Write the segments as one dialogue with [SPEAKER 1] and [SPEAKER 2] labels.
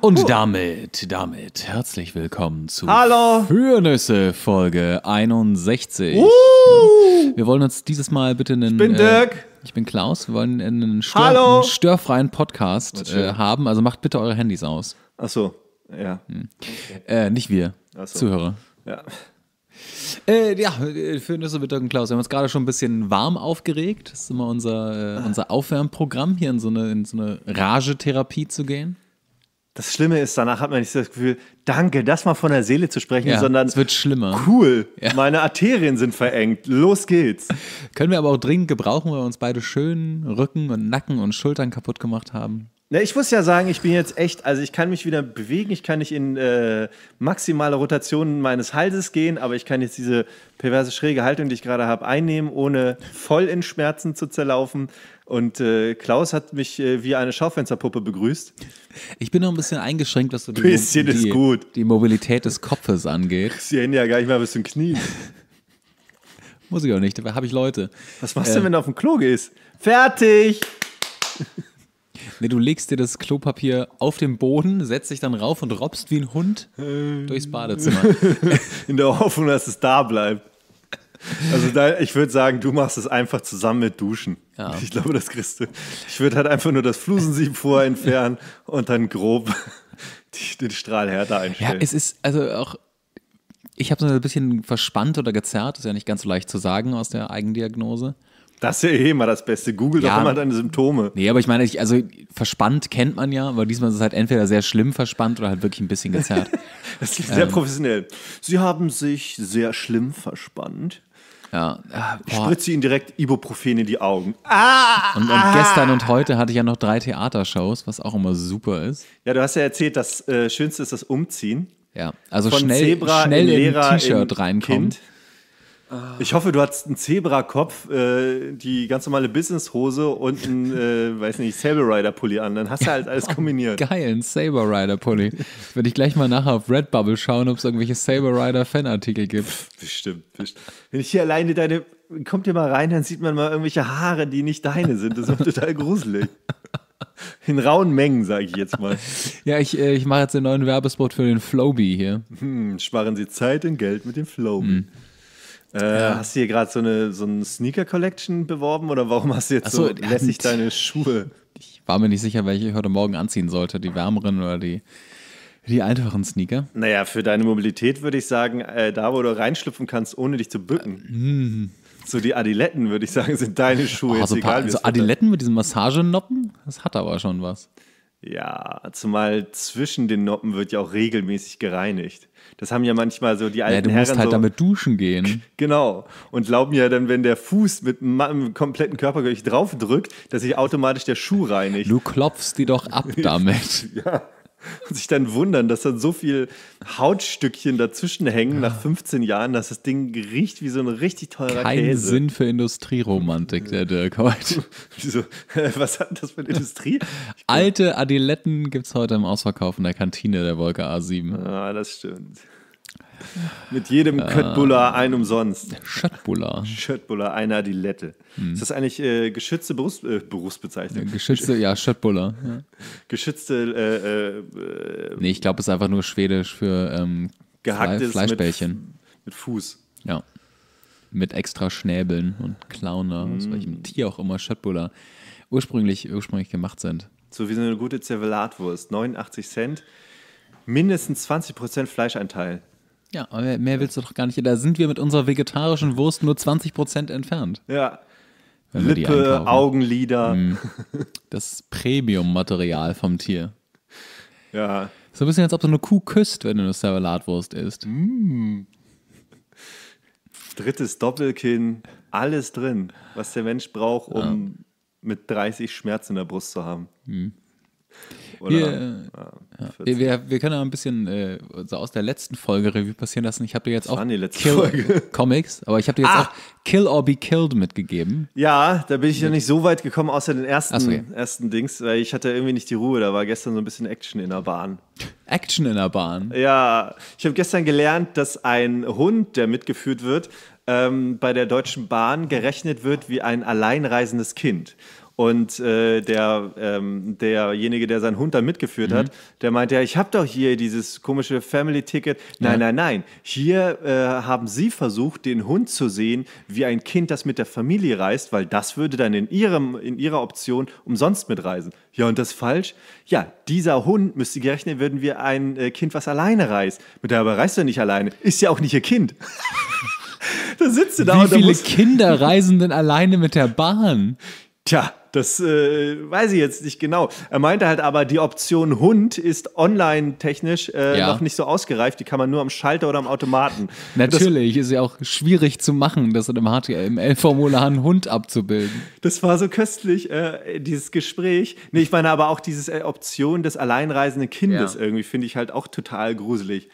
[SPEAKER 1] Und damit, damit herzlich willkommen zu Hallo. Hörnüsse Folge 61. Uh. Ja. Wir wollen uns dieses Mal bitte einen. Ich bin äh, Dirk. Äh, ich bin Klaus. Wir wollen einen, Stör, einen störfreien Podcast äh, haben. Also macht bitte eure Handys aus. Ach so, ja. Hm. Äh, nicht wir, so. Zuhörer. Ja. Äh, ja, äh, für Nüsse mit Dirk und Klaus. Wir haben uns gerade schon ein bisschen warm aufgeregt. Das ist immer unser, äh, ah. unser Aufwärmprogramm, hier in so eine, in so eine Ragetherapie zu gehen. Das Schlimme ist, danach hat man nicht das Gefühl, danke, das mal von der Seele zu sprechen, ja, sondern es wird schlimmer. Cool, ja. meine Arterien sind verengt, los geht's. Können wir aber auch dringend gebrauchen, weil wir uns beide schön Rücken und Nacken und Schultern kaputt gemacht haben.
[SPEAKER 2] Ne, ich muss ja sagen, ich bin jetzt echt, also ich kann mich wieder bewegen, ich kann nicht in äh, maximale Rotationen meines Halses gehen, aber ich kann jetzt diese perverse schräge Haltung, die ich gerade habe, einnehmen, ohne voll in Schmerzen zu zerlaufen. Und äh, Klaus hat mich äh, wie eine Schaufensterpuppe begrüßt. Ich bin noch ein bisschen eingeschränkt, was so die, die,
[SPEAKER 1] die, Mobilität des Kopfes angeht.
[SPEAKER 2] Sie hängen ja gar nicht mehr bis zum
[SPEAKER 1] Knie. muss ich auch nicht, da habe ich Leute. Was machst du, äh, wenn du auf dem Klo gehst? Fertig! Nee, du legst dir das Klopapier auf den Boden, setzt dich dann rauf und robbst wie ein Hund durchs Badezimmer. In der Hoffnung, dass
[SPEAKER 2] es da bleibt. Also da, ich würde sagen, du machst es einfach zusammen mit Duschen. Ja. Ich glaube, das kriegst du. Ich würde halt einfach nur das Flusensieb vorher entfernen und dann grob
[SPEAKER 1] die, den Strahl härter einstellen. Ja, es ist also auch, ich habe es ein bisschen verspannt oder gezerrt, ist ja nicht ganz so leicht zu sagen aus der Eigendiagnose. Das ist ja eh immer das Beste. Google ja. doch immer deine Symptome. Nee, aber ich meine, ich, also verspannt kennt man ja, aber diesmal ist es halt entweder sehr schlimm verspannt oder halt wirklich ein bisschen gezerrt.
[SPEAKER 2] das klingt ähm. sehr professionell. Sie haben sich sehr schlimm verspannt. Ja. Ah, Spritze ihnen direkt Ibuprofen in die Augen. Ah,
[SPEAKER 1] ah, ah und, und, ah. gestern und heute hatte ich ja noch drei Theatershows, was auch immer super ist.
[SPEAKER 2] Ja, du hast ja erzählt, das äh, Schönste ist das Umziehen. Ja, also Von schnell, Zebra schnell in, in T-Shirt reinkommt. Kind. Ah. Ich hoffe, du hast einen Zebrakopf, äh, die ganz normale Business-Hose
[SPEAKER 1] und einen, äh, weiß nicht, Saber Rider Pulli an. Dann hast du halt alles oh, kombiniert. Geil, ein Saber Rider Pulli. Würde ich gleich mal nachher auf Redbubble schauen, ob es irgendwelche Saber Rider Fanartikel gibt. Bestimmt, bestimmt.
[SPEAKER 2] Wenn ich hier alleine deine, kommt hier mal rein, dann sieht man mal irgendwelche Haare, die nicht deine sind. Das ist total gruselig. In rauen Mengen, sage ich jetzt mal.
[SPEAKER 1] ja, ich, äh, ich mache jetzt den neuen Werbespot für den Flowbee hier.
[SPEAKER 2] Hm, sparen Sie Zeit und Geld mit dem Flowbee. Hm. Äh, ja. Hast du hier gerade so eine so ein Sneaker-Collection beworben oder warum hast du jetzt so, so lässig deine
[SPEAKER 1] Schuhe? Ich war mir nicht sicher, welche ich heute Morgen anziehen sollte, die wärmeren oder die, die einfachen Sneaker.
[SPEAKER 2] Naja, für deine Mobilität würde ich sagen, äh, da wo du reinschlüpfen kannst, ohne dich zu bücken.
[SPEAKER 1] Äh, hm.
[SPEAKER 2] so die Adiletten, würde ich sagen, sind deine Schuhe. Oh, jetzt so egal, paar, so Adiletten
[SPEAKER 1] mit diesen Massagenoppen, das hat aber schon was. Ja, zumal
[SPEAKER 2] zwischen den Noppen wird ja auch regelmäßig gereinigt. Das haben ja manchmal so die alten ja, du Herren. Du musst halt so, damit
[SPEAKER 1] duschen gehen.
[SPEAKER 2] Genau. Und glauben ja dann, wenn der Fuß mit dem kompletten Körper Körpergewicht draufdrückt, dass sich automatisch der Schuh reinigt. Du klopfst die doch ab damit. ja. Und sich dann wundern, dass dann so viel Hautstückchen dazwischen hängen ja. nach 15 Jahren, dass das Ding riecht wie so ein richtig teurer Kein Käse. Kein Sinn
[SPEAKER 1] für Industrieromantik, der Dirk heute.
[SPEAKER 2] Wieso? Äh, was hat das für eine Industrie?
[SPEAKER 1] Alte Adiletten gibt es heute im Ausverkauf in der Kantine der Wolke A7. Ah, das stimmt.
[SPEAKER 2] Mit jedem äh, Köttbuller ein umsonst. Schöttbuller. Schöttbuller, einer die Lette. Hm. Ist das eigentlich äh, geschützte Berufs äh, Berufsbezeichnung? Geschützte, ja, Schöttbuller. Ja. Geschützte. Äh,
[SPEAKER 1] äh, äh, nee, ich glaube, es ist einfach nur Schwedisch für ähm, gehacktes Fleischbällchen. Mit, mit, Fuß. Ja. Mit extra Schnäbeln und Klauner, hm. aus welchem Tier auch immer Schöttbuller ursprünglich, ursprünglich gemacht sind.
[SPEAKER 2] So wie so eine gute Zervelatwurst. 89 Cent
[SPEAKER 1] mindestens 20% Fleischanteil. Ja, aber mehr willst du doch gar nicht. Da sind wir mit unserer vegetarischen Wurst nur 20 entfernt. Ja. Lippe, Augenlider. Mhm. Das Premium-Material vom Tier. Ja. So ein bisschen, als ob du eine Kuh küsst, wenn du eine Salatwurst isst. Mm.
[SPEAKER 2] Drittes Doppelkinn, alles drin, was der Mensch braucht, um ja.
[SPEAKER 1] mit 30 Schmerzen in der Brust zu haben. Mhm. Oder, wir, ja, wir, wir, können ja ein bisschen äh, so aus der letzten Folge Revue passieren lassen. Ich habe dir jetzt das auch Kill, Comics, aber ich habe dir jetzt ah. auch Kill or Be Killed mitgegeben. Ja, da bin ich ja nicht so
[SPEAKER 2] weit gekommen, außer den ersten, so, ja. ersten Dings, weil ich hatte irgendwie nicht die Ruhe. Da war gestern so ein bisschen Action in der Bahn.
[SPEAKER 1] Action in der Bahn?
[SPEAKER 2] Ja, ich habe gestern gelernt, dass ein Hund, der mitgeführt wird, ähm, bei der Deutschen Bahn gerechnet wird wie ein alleinreisendes Kind. Und äh, der, ähm, derjenige, der seinen Hund dann mitgeführt mhm. hat, der meinte, ja, ich habe doch hier dieses komische Family-Ticket. Nein, ja. nein, nein. Hier äh, haben sie versucht, den Hund zu sehen, wie ein Kind, das mit der Familie reist, weil das würde dann in, ihrem, in ihrer Option umsonst mitreisen. Ja, und das ist falsch? Ja, dieser Hund müsste gerechnet werden wie ein äh, Kind, was alleine reist. Mit der aber reist er nicht alleine. Ist ja auch nicht ihr Kind. da sitzt du da Wie und da viele Kinder reisen denn alleine mit der Bahn? Tja, das äh, weiß ich jetzt nicht genau. Er meinte halt aber, die Option Hund ist online technisch äh, ja. noch nicht so ausgereift. Die kann man nur am Schalter oder am Automaten. Natürlich, das, ist
[SPEAKER 1] ja auch schwierig zu machen, das in einem HTML-Formular
[SPEAKER 2] einen Hund abzubilden. Das war so köstlich, äh, dieses Gespräch. Nee, ich meine aber auch diese äh, Option des alleinreisenden Kindes ja. irgendwie, finde ich halt auch total gruselig.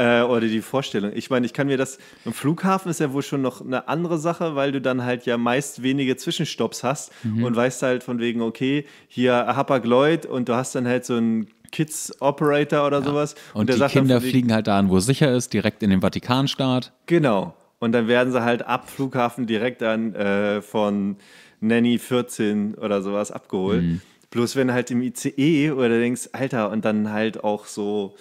[SPEAKER 2] Äh, oder die Vorstellung. Ich meine, ich kann mir das. Im Flughafen ist ja wohl schon noch eine andere Sache, weil du dann halt ja meist wenige Zwischenstopps hast mhm. und weißt halt von wegen, okay, hier Hapag-Lloyd und du hast dann halt so einen Kids Operator oder ja. sowas. Und, und der die sagt Kinder wegen, fliegen
[SPEAKER 1] halt da an, wo es sicher ist, direkt in den Vatikanstaat. Genau.
[SPEAKER 2] Und dann werden sie halt ab Flughafen direkt dann äh, von Nanny 14 oder sowas abgeholt. Mhm. Bloß wenn halt im ICE oder denkst, Alter, und dann halt auch so,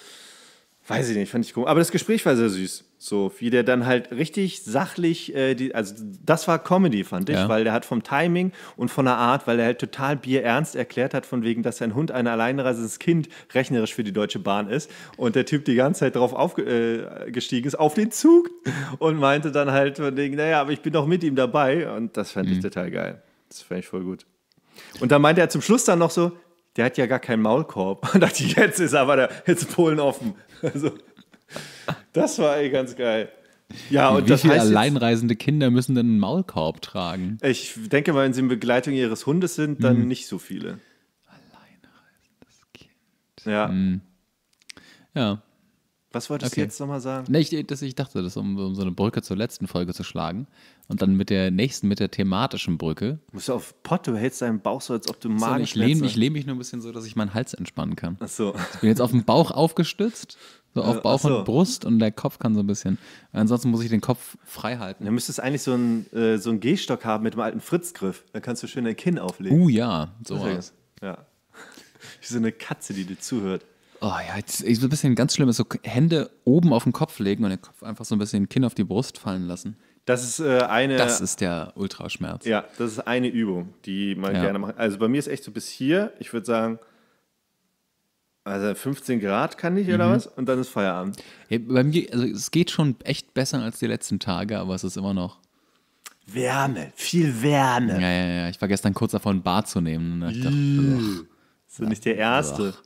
[SPEAKER 2] Weiß ich nicht, fand ich komisch. Aber das Gespräch war sehr süß. So, wie der dann halt richtig sachlich, äh, die, also das war Comedy, fand ich, ja. weil der hat vom Timing und von der Art, weil er halt total bierernst erklärt hat, von wegen, dass sein Hund ein alleinreisendes Kind rechnerisch für die Deutsche Bahn ist. Und der Typ die ganze Zeit drauf aufgestiegen äh, ist, auf den Zug und meinte dann halt von wegen, naja, aber ich bin doch mit ihm dabei. Und das fand mhm. ich total geil. Das fand ich voll gut. Und dann meinte er zum Schluss dann noch so, der hat ja gar keinen Maulkorb. Und dachte ich, jetzt ist aber der, jetzt Polen offen. Also, das war ey ganz geil. Ja, und Wie das viele alleinreisende
[SPEAKER 1] jetzt, Kinder müssen denn einen Maulkorb tragen? Ich denke mal, wenn sie in Begleitung ihres
[SPEAKER 2] Hundes sind, dann mhm. nicht so viele. Alleinreisendes Kind. Ja. Mhm. Ja, was wolltest okay. du jetzt nochmal sagen? Nee,
[SPEAKER 1] ich, das, ich dachte, das um, um so eine Brücke zur letzten Folge zu schlagen und dann mit der nächsten, mit der thematischen Brücke. Du musst auf Pott, du
[SPEAKER 2] hältst deinen Bauch so, als ob du Magen Ich lehne mich, lehn mich nur ein bisschen so, dass ich meinen
[SPEAKER 1] Hals entspannen kann. Ach so. Ich bin jetzt auf den Bauch aufgestützt, so auf äh, Bauch so. und Brust und der Kopf kann so ein bisschen. Ansonsten muss ich den Kopf
[SPEAKER 2] frei halten. Dann müsstest du eigentlich so einen, äh, so einen Gehstock haben mit dem alten Fritzgriff. Dann kannst du schön dein Kinn
[SPEAKER 1] auflegen. Uh ja, so was. Ja. Wie so eine Katze, die dir zuhört. Oh ja, jetzt, ist ein bisschen ganz schlimm so Hände oben auf den Kopf legen und den Kopf einfach so ein bisschen Kinn auf die Brust fallen lassen.
[SPEAKER 2] Das ist äh, eine. Das
[SPEAKER 1] ist der Ultraschmerz. Ja,
[SPEAKER 2] das ist eine Übung, die man ja. gerne macht. Also bei mir ist echt so bis hier, ich würde sagen, also 15
[SPEAKER 1] Grad kann ich oder mhm. was? Und dann ist Feierabend. Hey, bei mir, also es geht schon echt besser als die letzten Tage, aber es ist immer noch. Wärme, viel Wärme. Ja, ja, ja. Ich war gestern kurz davor, ein Bad zu nehmen. Ne? Ich dachte, ach, so ja, nicht der Erste. Ach.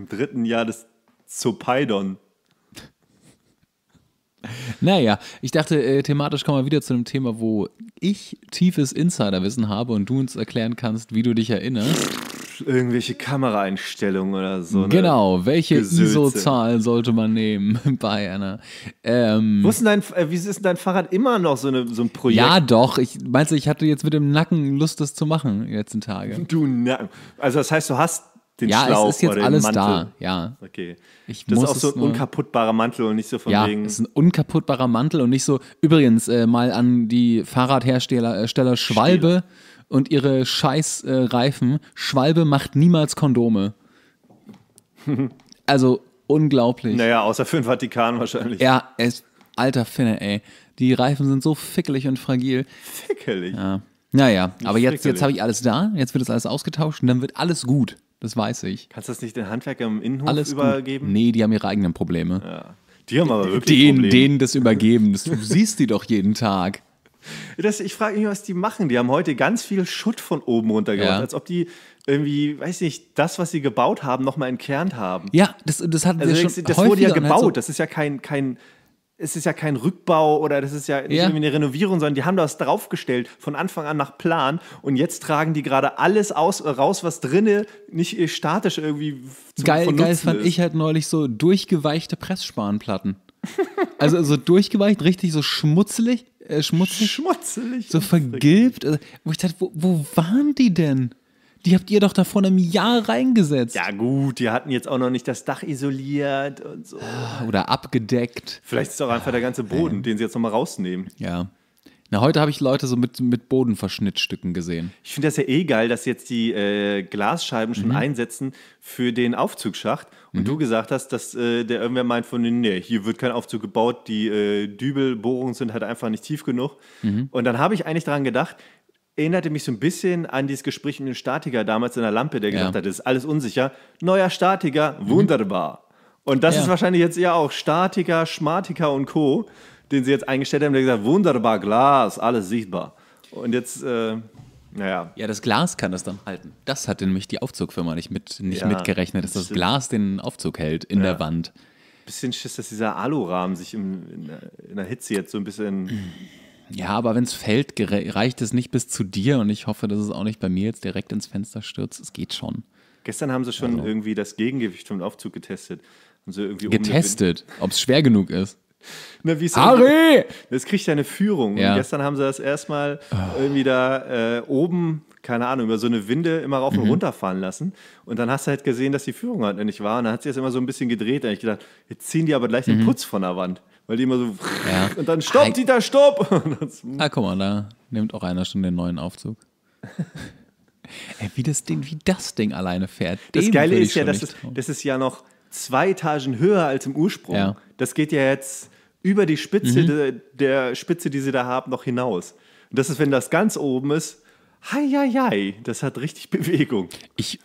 [SPEAKER 1] Im dritten
[SPEAKER 2] Jahr des Zopaidon.
[SPEAKER 1] Naja, ich dachte, äh, thematisch kommen wir wieder zu einem Thema, wo ich tiefes Insiderwissen habe und du uns erklären kannst, wie du dich erinnerst. Irgendwelche Kameraeinstellungen oder so. Ne? Genau, welche ISO-Zahl sollte man nehmen bei einer. Ähm, ist dein, äh,
[SPEAKER 2] wieso ist denn dein Fahrrad immer noch so, eine, so ein Projekt? Ja,
[SPEAKER 1] doch. Ich, meinst du, ich hatte jetzt mit dem Nacken Lust, das zu machen, die letzten Tage?
[SPEAKER 2] Du Nacken. Also, das heißt, du
[SPEAKER 1] hast den ja, Schlauch es ist jetzt oder alles Mantel. da, ja. Okay.
[SPEAKER 2] Ich das ist auch so ein unkaputtbarer Mantel und nicht so von ja, wegen. Ja, ist
[SPEAKER 1] ein unkaputtbarer Mantel und nicht so. Übrigens äh, mal an die Fahrradhersteller äh, Schwalbe Stil. und ihre Scheißreifen. äh, Schwalbe macht niemals Kondome. also unglaublich. Naja, außer für
[SPEAKER 2] den Vatikan wahrscheinlich. Ja,
[SPEAKER 1] es, alter Finne, ey. Die Reifen sind so fickelig und fragil. Fickelig? Ja. Naja, aber jetzt, jetzt habe ich alles da, jetzt wird das alles ausgetauscht und dann wird alles gut. Das weiß ich. Kannst du das nicht den Handwerker im Innenhof Alles übergeben? Gut. Nee, die haben ihre eigenen Probleme. Ja. Die haben aber wirklich den, Denen das übergeben. du siehst die doch jeden Tag.
[SPEAKER 2] Das, ich frage mich, was die machen. Die haben heute ganz viel Schutt von oben runter ja. als ob die irgendwie, weiß nicht, das, was sie gebaut haben, nochmal entkernt haben. Ja, das, das hatten also, wir schon Das wurde ja gebaut. Halt so das ist ja kein, kein es ist ja kein Rückbau oder das ist ja nicht ja. irgendwie eine Renovierung, sondern die haben das draufgestellt von Anfang an nach Plan und jetzt tragen die gerade alles aus, raus, was drinne nicht äh, statisch irgendwie zum, Geil, geil ist. fand ich
[SPEAKER 1] halt neulich so durchgeweichte Pressspanplatten. also, so durchgeweicht, richtig so schmutzelig, äh, schmutzig, schmutzelig, so vergilbt. Also, wo ich dachte, wo, wo waren die denn? Die habt ihr doch da vor einem Jahr reingesetzt. Ja, gut, die hatten jetzt auch noch nicht
[SPEAKER 2] das Dach isoliert und so. Ah,
[SPEAKER 1] oder abgedeckt. Vielleicht ist es auch
[SPEAKER 2] einfach der ganze Boden, ähm. den sie jetzt nochmal rausnehmen.
[SPEAKER 1] Ja. Na, heute habe ich Leute so mit, mit Bodenverschnittstücken gesehen.
[SPEAKER 2] Ich finde das ja eh geil, dass jetzt die äh, Glasscheiben schon mhm. einsetzen für den Aufzugsschacht. Und mhm. du gesagt hast, dass äh, der irgendwer meint von, nee, hier wird kein Aufzug gebaut, die äh, Dübelbohrungen sind halt einfach nicht tief genug. Mhm. Und dann habe ich eigentlich daran gedacht, erinnerte mich so ein bisschen an dieses Gespräch mit dem Statiker damals in der Lampe, der gesagt ja. hat, es ist alles unsicher. Neuer Statiker, mhm. wunderbar. Mhm. Und das ja. ist wahrscheinlich jetzt ja auch Statiker, Schmatiker und Co., den sie jetzt eingestellt haben, der gesagt wunderbar, Glas, alles sichtbar. Und jetzt, äh, naja. Ja, das Glas
[SPEAKER 1] kann das dann halten. Das hat nämlich die Aufzugfirma nicht, mit, nicht ja, mitgerechnet, dass das stimmt. Glas den Aufzug hält in der Wand.
[SPEAKER 2] Bisschen Schiss, dass dieser Alurahmen sich im, in, in der Hitze jetzt so ein bisschen
[SPEAKER 1] Ja, aber wenn es fällt, reicht es nicht bis zu dir und ich hoffe, dass es auch nicht bei mir jetzt direkt ins Fenster stürzt. Es geht schon.
[SPEAKER 2] Gestern haben sie schon also. irgendwie das Gegengewicht vom Aufzug getestet. Und so
[SPEAKER 1] irgendwie getestet, ob es schwer genug ist. Na, wie Harry!
[SPEAKER 2] Das kriegt ja eine Führung. Ja. gestern haben sie das erstmal oh. irgendwie da äh, oben keine Ahnung, über so eine Winde immer rauf und mhm. runter fahren lassen. Und dann hast du halt gesehen, dass die Führung halt nicht war. Und dann hat sie das immer so ein bisschen gedreht. Und ich gedacht, jetzt ziehen die aber gleich mhm. den Putz von der Wand. Weil die immer so. Ja. Und dann stoppt stopp, da, stopp!
[SPEAKER 1] ah, guck mal, da nimmt auch einer schon den neuen Aufzug. Ey, wie das Ding, wie das Ding alleine fährt. Das Geile ist ja, dass es,
[SPEAKER 2] das ist ja noch zwei Etagen höher als im Ursprung. Ja. Das geht ja jetzt über die Spitze mhm. der, der Spitze, die sie da haben, noch hinaus. Und das ist, wenn das ganz oben ist, Heieiei,
[SPEAKER 1] das hat richtig Bewegung. Ich,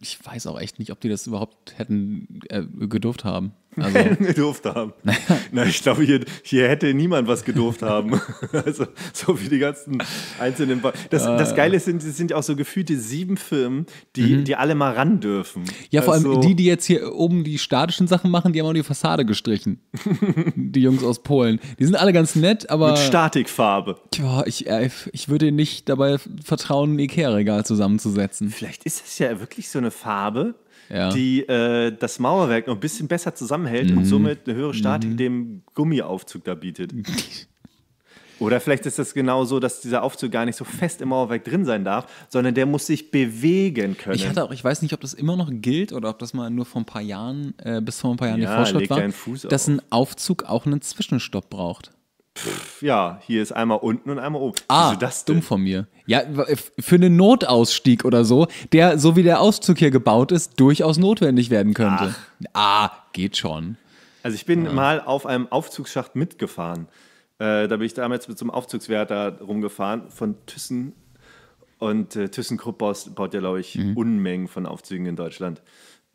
[SPEAKER 1] ich weiß auch echt nicht, ob die das überhaupt hätten äh, gedurft haben. Also, gedurft haben. Na, ich glaube, hier, hier hätte
[SPEAKER 2] niemand was gedurft haben. also, so wie die ganzen einzelnen. Ba das, äh, das ah. Geile sind, es sind ja auch so gefühlte sieben Firmen, die, mhm. die alle mal ran dürfen. Ja, vor also, allem die, die
[SPEAKER 1] jetzt hier oben die statischen Sachen machen, die haben auch die Fassade gestrichen. die Jungs aus Polen. Die sind alle ganz nett, aber. Mit Statikfarbe. Tja, äh, ich, ich würde nicht dabei vertrauen, ein Ikea-Regal zusammenzusetzen. Vielleicht ist das ja wirklich so eine Farbe, ja.
[SPEAKER 2] die äh, das Mauerwerk noch ein bisschen besser zusammenhält mhm. und somit eine höhere Statik mhm. dem Gummiaufzug da bietet. Oder vielleicht ist das genau so, dass dieser Aufzug gar nicht so fest im Mauerwerk drin sein
[SPEAKER 1] darf, sondern der muss sich bewegen können. Ich hatte auch, ich weiß nicht, ob das immer noch gilt oder ob das mal nur vor ein paar Jahren, äh, bis vor ein paar Jahren ja, die Vorschrift war, dass auf. ein Aufzug auch einen Zwischenstopp braucht
[SPEAKER 2] ja, hier ist einmal unten und einmal oben.
[SPEAKER 1] Ah, Wieso das denn? dumm von mir. Ja, für einen Notausstieg oder so, der, so wie der Auszug hier gebaut ist, durchaus notwendig werden könnte. Ach. Ah, geht schon.
[SPEAKER 2] Also ich bin ja. mal auf einem Aufzugsschacht mitgefahren. Äh, da bin ich damals mit so einem Aufzugswärter rumgefahren von Thyssen. Und äh, ThyssenKrupp baut, baut ja, glaube ich, mhm. Unmengen von Aufzügen in Deutschland.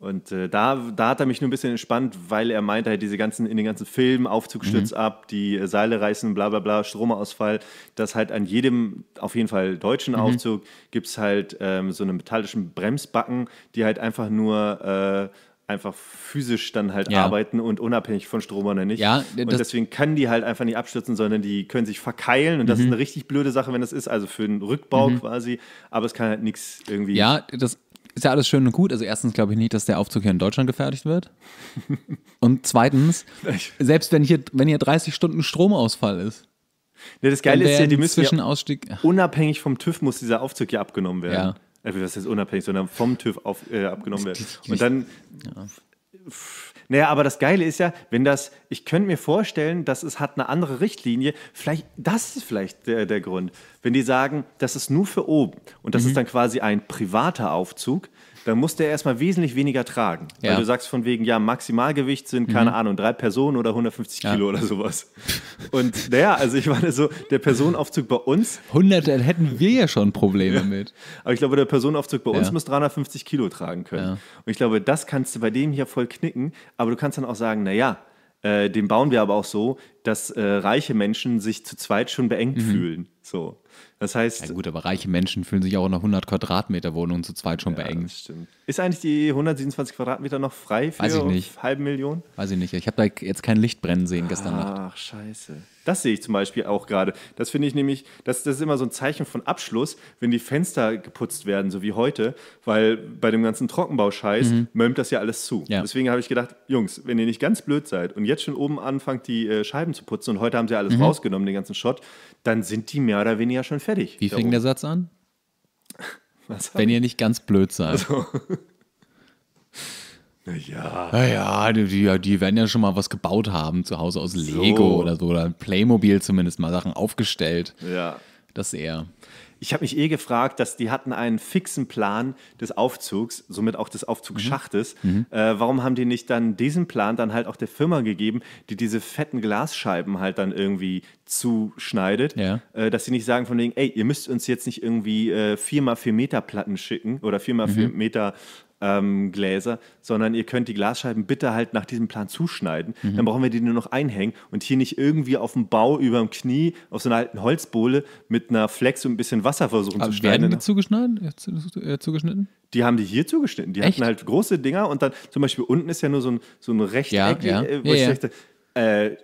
[SPEAKER 2] Und äh, da, da hat er mich nur ein bisschen entspannt, weil er meinte, halt diese ganzen, in den ganzen Filmen, Aufzug stürzt mhm. ab, die äh, Seile reißen, bla bla bla, Stromausfall, dass halt an jedem, auf jeden Fall deutschen mhm. Aufzug, gibt es halt ähm, so einen metallischen Bremsbacken, die halt einfach nur äh, einfach physisch dann halt ja. arbeiten und unabhängig von Strom oder nicht. Ja, und deswegen kann die halt einfach nicht abstürzen, sondern die können sich verkeilen und mhm. das ist mhm. eine richtig blöde Sache, wenn das ist, also für einen Rückbau mhm. quasi,
[SPEAKER 1] aber es kann halt nichts irgendwie. Ja, das ist ja alles schön und gut. Also erstens glaube ich nicht, dass der Aufzug hier in Deutschland gefertigt wird. Und zweitens, selbst wenn hier, wenn hier 30 Stunden Stromausfall ist. Nee, das Geile ist ja, die müssen
[SPEAKER 2] ja, unabhängig vom TÜV muss dieser Aufzug hier abgenommen werden. Ja. Also was heißt unabhängig, sondern vom TÜV auf, äh, abgenommen werden. Und dann ja. Naja, aber das Geile ist ja, wenn das, ich könnte mir vorstellen, dass es hat eine andere Richtlinie. Vielleicht, das ist vielleicht der, der Grund. Wenn die sagen, das ist nur für oben und das mhm. ist dann quasi ein privater Aufzug, dann muss der erstmal wesentlich weniger tragen. Ja. Weil du sagst von wegen, ja, Maximalgewicht sind, mhm. keine mhm. Ahnung, drei Personen oder 150 ja. Kilo oder sowas. Und naja, also ich meine so, der Personenaufzug bei uns.
[SPEAKER 1] 100, dann hätten wir ja schon Probleme
[SPEAKER 2] ja. mit. Aber ich glaube, der Personenaufzug bei uns muss 350 Kilo tragen können. Und ich glaube, das kannst du bei dem hier voll knicken, aber du kannst dann auch sagen, naja, äh, den bauen wir aber auch so, dass äh, reiche
[SPEAKER 1] Menschen sich zu zweit schon beengt mhm. fühlen. So. Das heißt. Ja, gut, aber reiche Menschen fühlen sich auch in einer 100 Quadratmeter Wohnung zu zweit schon ja, beengt. stimmt.
[SPEAKER 2] Ist eigentlich die 127 Quadratmeter noch frei für Weiß ich nicht. halben Million?
[SPEAKER 1] Weiß ich nicht. Ich habe da jetzt kein Licht brennen sehen ah, gestern Nacht. Ach,
[SPEAKER 2] scheiße. Das sehe ich zum Beispiel auch gerade. Das finde ich nämlich, das, das ist immer so ein Zeichen von Abschluss, wenn die Fenster geputzt werden, so wie heute, weil bei dem ganzen Trockenbauscheiß mhm. mömt das ja alles zu. Ja. Deswegen habe ich gedacht, Jungs, wenn ihr nicht ganz blöd seid und jetzt schon oben anfangt, die äh, Scheiben zu putzen und heute haben sie alles mhm. rausgenommen, den ganzen Shot, dann sind die mehr oder weniger schon fertig fertig. Wie fing der Satz an? Wenn ihr
[SPEAKER 1] nicht ganz blöd seid. Also.
[SPEAKER 2] Naja.
[SPEAKER 1] Naja, die, die werden ja schon mal was gebaut haben zu Hause aus Lego so. oder so. Oder Playmobil zumindest mal Sachen aufgestellt. Ja. Das eher.
[SPEAKER 2] Ich habe mich eh gefragt, dass die hatten einen fixen Plan des Aufzugs, somit auch des Aufzugsschachtes. Mhm. mhm. Äh, warum haben die nicht dann diesen Plan dann halt auch der Firma gegeben, die diese fetten Glasscheiben halt dann irgendwie zuschneidet, ja. äh, dass sie nicht sagen von wegen, ey, ihr müsst uns jetzt nicht irgendwie äh, 4x4 Meter Platten schicken oder 4x4 mhm. Meter ähm, Gläser, sondern ihr könnt die Glasscheiben bitte halt nach diesem Plan zuschneiden. Mhm. Dann brauchen wir die nur noch einhängen und hier nicht irgendwie auf dem Bau über dem Knie auf so einer alten Holzbohle mit einer Flex und ein bisschen Wasser versuchen Aber zu schneiden. Werden die
[SPEAKER 1] zugeschnitten? Äh, zugeschnitten?
[SPEAKER 2] Die haben die hier zugeschnitten. Die Echt? hatten halt große Dinger und dann zum Beispiel unten ist ja nur so ein, so ein Rechteck, ja, ja. Äh, ja, ja. Dachte, äh, äh,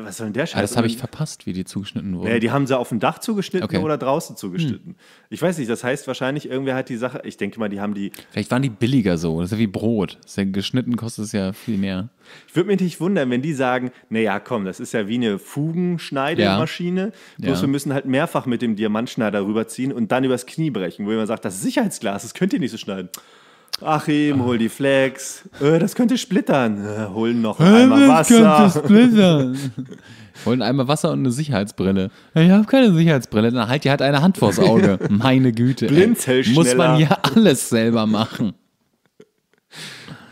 [SPEAKER 2] was soll denn der ah, Scheiß? das habe ich
[SPEAKER 1] verpasst, wie die zugeschnitten wurden. Nee, die haben
[SPEAKER 2] sie auf dem Dach zugeschnitten okay. oder draußen hm. zugeschnitten. Hm. Ich weiß nicht, das heißt wahrscheinlich, irgendwer hat die Sache, ich denke mal, die haben die. Vielleicht waren die billiger so, das ist ja
[SPEAKER 1] wie Brot. Ja geschnitten
[SPEAKER 2] kostet es ja viel mehr. Ich würde mich nicht wundern, wenn die sagen, naja, komm, das ist ja wie eine Fugenschneidemaschine, ja. bloß ja. wir müssen halt mehrfach mit dem Diamantschneider rüberziehen und dann übers Knie brechen, wo jemand sagt, das Sicherheitsglas, das könnt ihr nicht so schneiden. Achim, hol die Flex. Äh, das könnte
[SPEAKER 1] splittern. Äh, holen noch einmal Wasser. Das könnte splittern. holen einmal Wasser und eine Sicherheitsbrille. Ich habe keine Sicherheitsbrille. Dann halt, die halt eine Hand vors Auge. Meine Güte. Blinzelschneller. Muss man ja alles selber machen.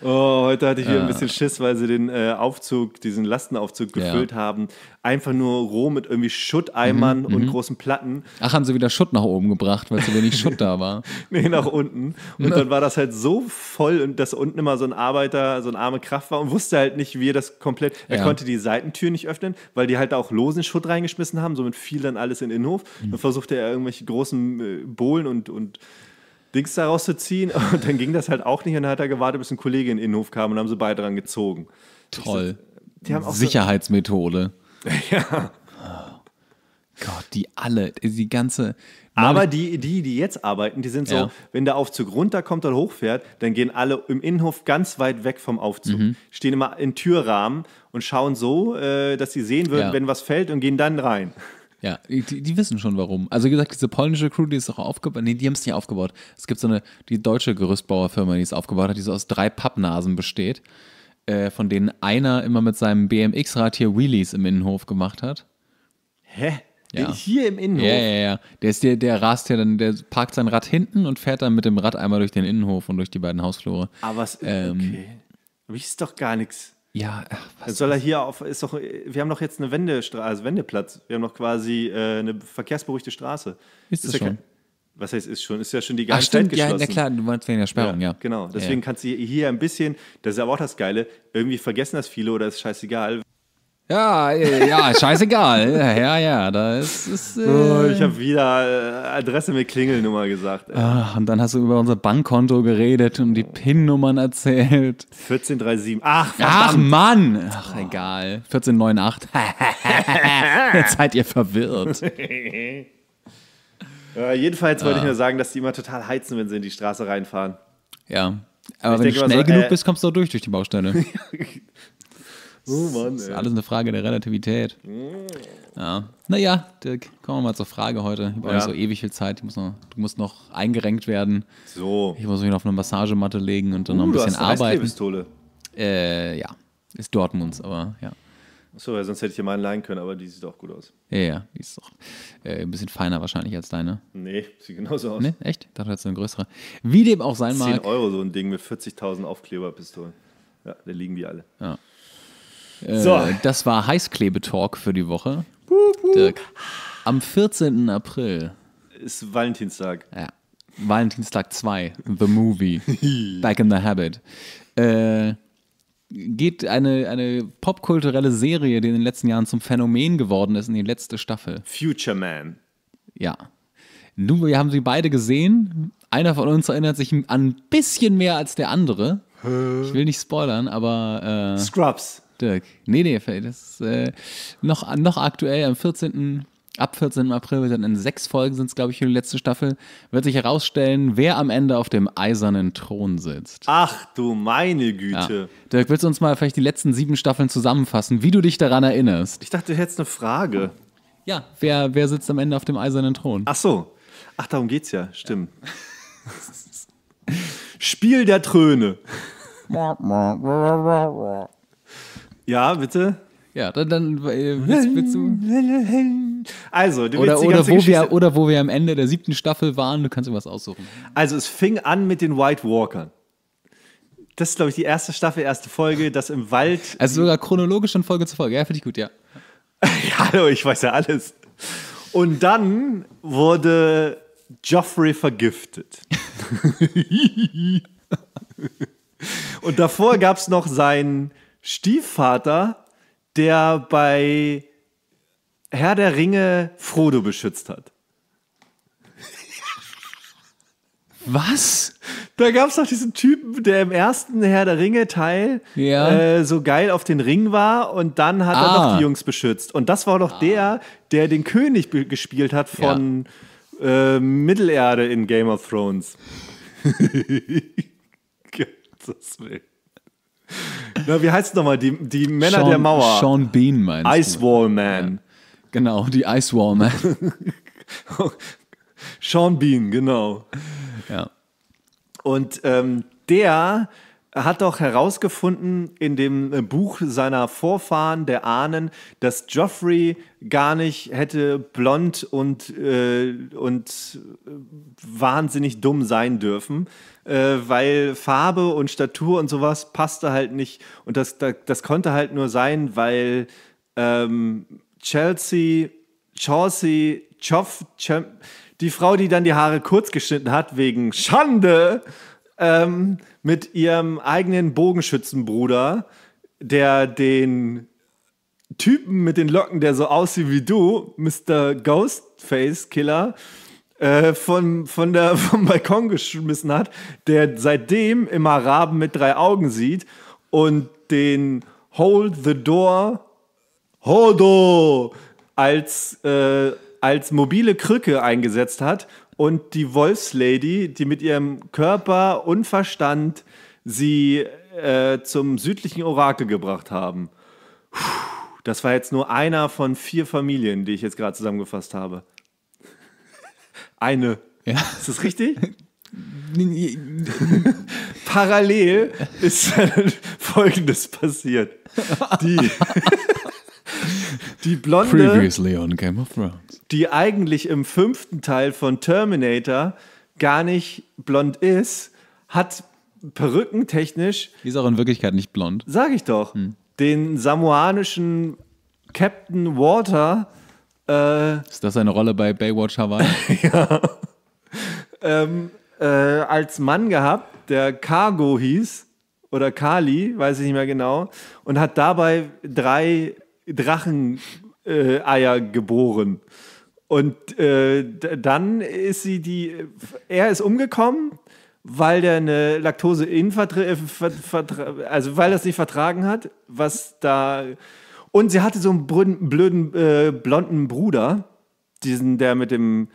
[SPEAKER 2] Oh, heute hatte ich wieder ah. ein bisschen Schiss, weil sie den äh, Aufzug, diesen Lastenaufzug gefüllt ja. haben. Einfach nur roh mit irgendwie Schutteimern mhm, und mhm. großen Platten.
[SPEAKER 1] Ach, haben sie wieder Schutt nach oben gebracht, weil so wenig Schutt da war. Nee, nach
[SPEAKER 2] unten. Und dann war das halt so voll und dass unten immer so ein Arbeiter, so eine arme Kraft war und wusste halt nicht, wie er das komplett. Er ja. konnte die Seitentür nicht öffnen, weil die halt auch losen Schutt reingeschmissen haben. Somit fiel dann alles in den Innenhof. Mhm. Dann versuchte er irgendwelche großen äh, Bohlen und, und Dings daraus zu ziehen. Und dann ging das halt auch nicht. Und dann hat er gewartet, bis ein Kollege in den Innenhof kam und haben sie beide dran gezogen. Toll. So,
[SPEAKER 1] Sicherheitsmethode. So, ja. Gott, die alle, die ganze. Aber
[SPEAKER 2] die, die, die jetzt arbeiten, die sind so, ja. wenn der Aufzug runterkommt und hochfährt, dann gehen alle im Innenhof ganz weit weg vom Aufzug, mhm. stehen immer in Türrahmen und schauen so, äh, dass sie sehen würden, ja. wenn was fällt und gehen
[SPEAKER 1] dann rein. Ja, die, die, wissen schon warum. Also wie gesagt, diese polnische Crew, die ist auch aufgebaut. Nee, die haben es nicht aufgebaut. Es gibt so eine, die deutsche Gerüstbauerfirma, die es aufgebaut hat, die so aus drei Pappnasen besteht, äh, von denen einer immer mit seinem BMX-Rad hier Wheelies im Innenhof gemacht hat. Hä? Ja. Hier im Innenhof. Ja, ja, ja. Der, ist der, der rast ja dann, der parkt sein Rad hinten und fährt dann mit dem Rad einmal durch den Innenhof und durch die beiden Hausflure. Aber was, ähm, okay.
[SPEAKER 2] Aber ich ist doch gar nichts. Ja, ach, was soll er hier auf, ist doch, wir haben doch jetzt eine Wendestraße, also Wendeplatz. Wir haben doch quasi äh, eine verkehrsberuhigte Straße. Ist, das ja schon? Kein, was heißt ist schon? Ist
[SPEAKER 1] ja schon die ganze ach, stimmt, Zeit geschlossen. Ja, na klar, du meinst wegen der Sperrung, ja. ja. Genau, deswegen ja.
[SPEAKER 2] kannst du hier ein bisschen, das ist aber auch das Geile, irgendwie vergessen das viele oder ist scheißegal.
[SPEAKER 1] Ja, äh, ja, scheißegal. ja, ja, da ist. ist äh oh, ich habe
[SPEAKER 2] wieder äh, Adresse mit Klingelnummer gesagt.
[SPEAKER 1] Ach, und dann hast du über unser Bankkonto geredet und die PIN-Nummern erzählt.
[SPEAKER 2] 1437. Ach, Ach, Mann.
[SPEAKER 1] Ach, egal. 1498. Jetzt seid ihr verwirrt.
[SPEAKER 2] äh, jedenfalls wollte ah. ich nur sagen, dass die immer total heizen, wenn sie in die Straße reinfahren.
[SPEAKER 1] Ja. Aber ich wenn du schnell so, genug äh, bist, kommst du auch durch durch die Baustelle. Oh Mann, ey. ist alles eine Frage der Relativität. Ja. Naja, Dirk, kommen wir mal zur Frage heute. Ich brauche ja. so ewig viel Zeit. Muss noch, du musst noch eingerenkt werden. So. Ich muss mich noch auf eine Massagematte legen und dann uh, noch ein uh, bisschen du hast eine arbeiten. Pistole. Äh, ja. Ist Dortmunds, aber ja.
[SPEAKER 2] Achso, ja, sonst hätte ich dir meinen leihen können, aber die sieht auch gut aus.
[SPEAKER 1] Ja, ja, die ist doch äh, ein bisschen feiner wahrscheinlich als deine.
[SPEAKER 2] Nee, sieht genauso aus. Nee, echt?
[SPEAKER 1] Ich dachte, du hättest eine größere. Wie dem auch sein 10 mag. 10
[SPEAKER 2] Euro so ein Ding mit 40.000 Aufkleberpistolen. Ja, da liegen die alle.
[SPEAKER 1] Ja. So. Äh, das war Heißklebetalk für die Woche. Wup, wup. Dirk. Am 14. April. Ist Valentinstag. Ja. Valentinstag 2, The Movie. Back in the Habit. Äh, geht eine, eine popkulturelle Serie, die in den letzten Jahren zum Phänomen geworden ist, in die letzte Staffel. Future Man. Ja. Nun, wir haben sie beide gesehen. Einer von uns erinnert sich an ein bisschen mehr als der andere. Ich will nicht spoilern, aber. Äh, Scrubs. Dirk. Nee, nee, das ist äh, noch, noch aktuell am 14. Ab 14. April wird dann in sechs Folgen sind es, glaube ich, für die letzte Staffel, wird sich herausstellen, wer am Ende auf dem eisernen Thron sitzt.
[SPEAKER 2] Ach du meine Güte.
[SPEAKER 1] Ja. Dirk, willst du uns mal vielleicht die letzten sieben Staffeln zusammenfassen, wie du dich daran erinnerst? Ich dachte, du hättest eine Frage. Ja, wer, wer sitzt am Ende auf dem eisernen Thron? Ach so. Ach, darum geht's ja, stimmt. Ja. Spiel der Tröne. Ja, bitte. Ja, dann, dann äh, willst, willst du.
[SPEAKER 2] Also, du oder, oder, wo wir,
[SPEAKER 1] oder wo wir am Ende der siebten Staffel waren, du kannst dir was aussuchen.
[SPEAKER 2] Also, es fing an mit den White Walkern. Das ist, glaube ich, die erste Staffel, erste Folge, das im Wald. Also sogar chronologisch von Folge zu Folge. Ja, finde ich gut, ja. ja. Hallo, ich weiß ja alles. Und dann wurde Joffrey vergiftet. Und davor gab es noch seinen Stiefvater, der bei Herr der Ringe Frodo beschützt hat. Was? Da gab es doch diesen Typen, der im ersten Herr der Ringe-Teil ja. äh, so geil auf den Ring war und dann hat ah. er noch ah. die Jungs beschützt. Und das war doch ah. der, der den König gespielt hat von ja. äh, Mittelerde in Game of Thrones. Gottes Willen. Na, wie heißt es nochmal? Die, die Männer Sean, der Mauer. Sean Bean meinst Ice du? Wall Man. Ja. Genau, die Ice Wall Man. Sean Bean, genau. Ja. Und ähm, der hat doch herausgefunden in dem äh, Buch seiner Vorfahren, der Ahnen, dass Geoffrey gar nicht hätte blond und, äh, und äh, wahnsinnig dumm sein dürfen, äh, weil Farbe und Statur und sowas passte halt nicht. Und das, das, das konnte halt nur sein, weil ähm, Chelsea, Chauncey, Choff, die Frau, die dann die Haare kurz geschnitten hat wegen Schande, ähm, mit ihrem eigenen Bogenschützenbruder, der den Typen mit den Locken, der so aussieht wie du, Mr. Ghostface Killer, äh, von, von der, vom Balkon geschmissen hat, der seitdem immer Raben mit drei Augen sieht und den Hold the Door Hodo als, äh, als mobile Krücke eingesetzt hat und die Wolfslady, die mit ihrem Körper und Verstand sie äh, zum südlichen Orakel gebracht haben. Puh, das war jetzt nur einer von vier Familien, die ich jetzt gerade zusammengefasst habe. Eine. Ja. Ist das richtig? Parallel ist folgendes passiert. Die Die blonde. Previously
[SPEAKER 1] on Game of Thrones.
[SPEAKER 2] Die eigentlich im fünften Teil von Terminator gar nicht blond ist, hat perückentechnisch. Die ist auch in Wirklichkeit nicht blond. Sag ich doch. Hm. Den samoanischen Captain Water. Äh, ist das eine Rolle bei Baywatch Hawaii? ja. ähm, äh, als Mann gehabt, der Cargo hieß oder Kali, weiß ich nicht mehr genau, und hat dabei drei Dracheneier geboren. Und äh, dann ist sie die. Er ist umgekommen, weil der eine Laktose in also weil er es nicht vertragen hat, was da. Und sie hatte so einen blöden, blöden äh, blonden Bruder, diesen der mit dem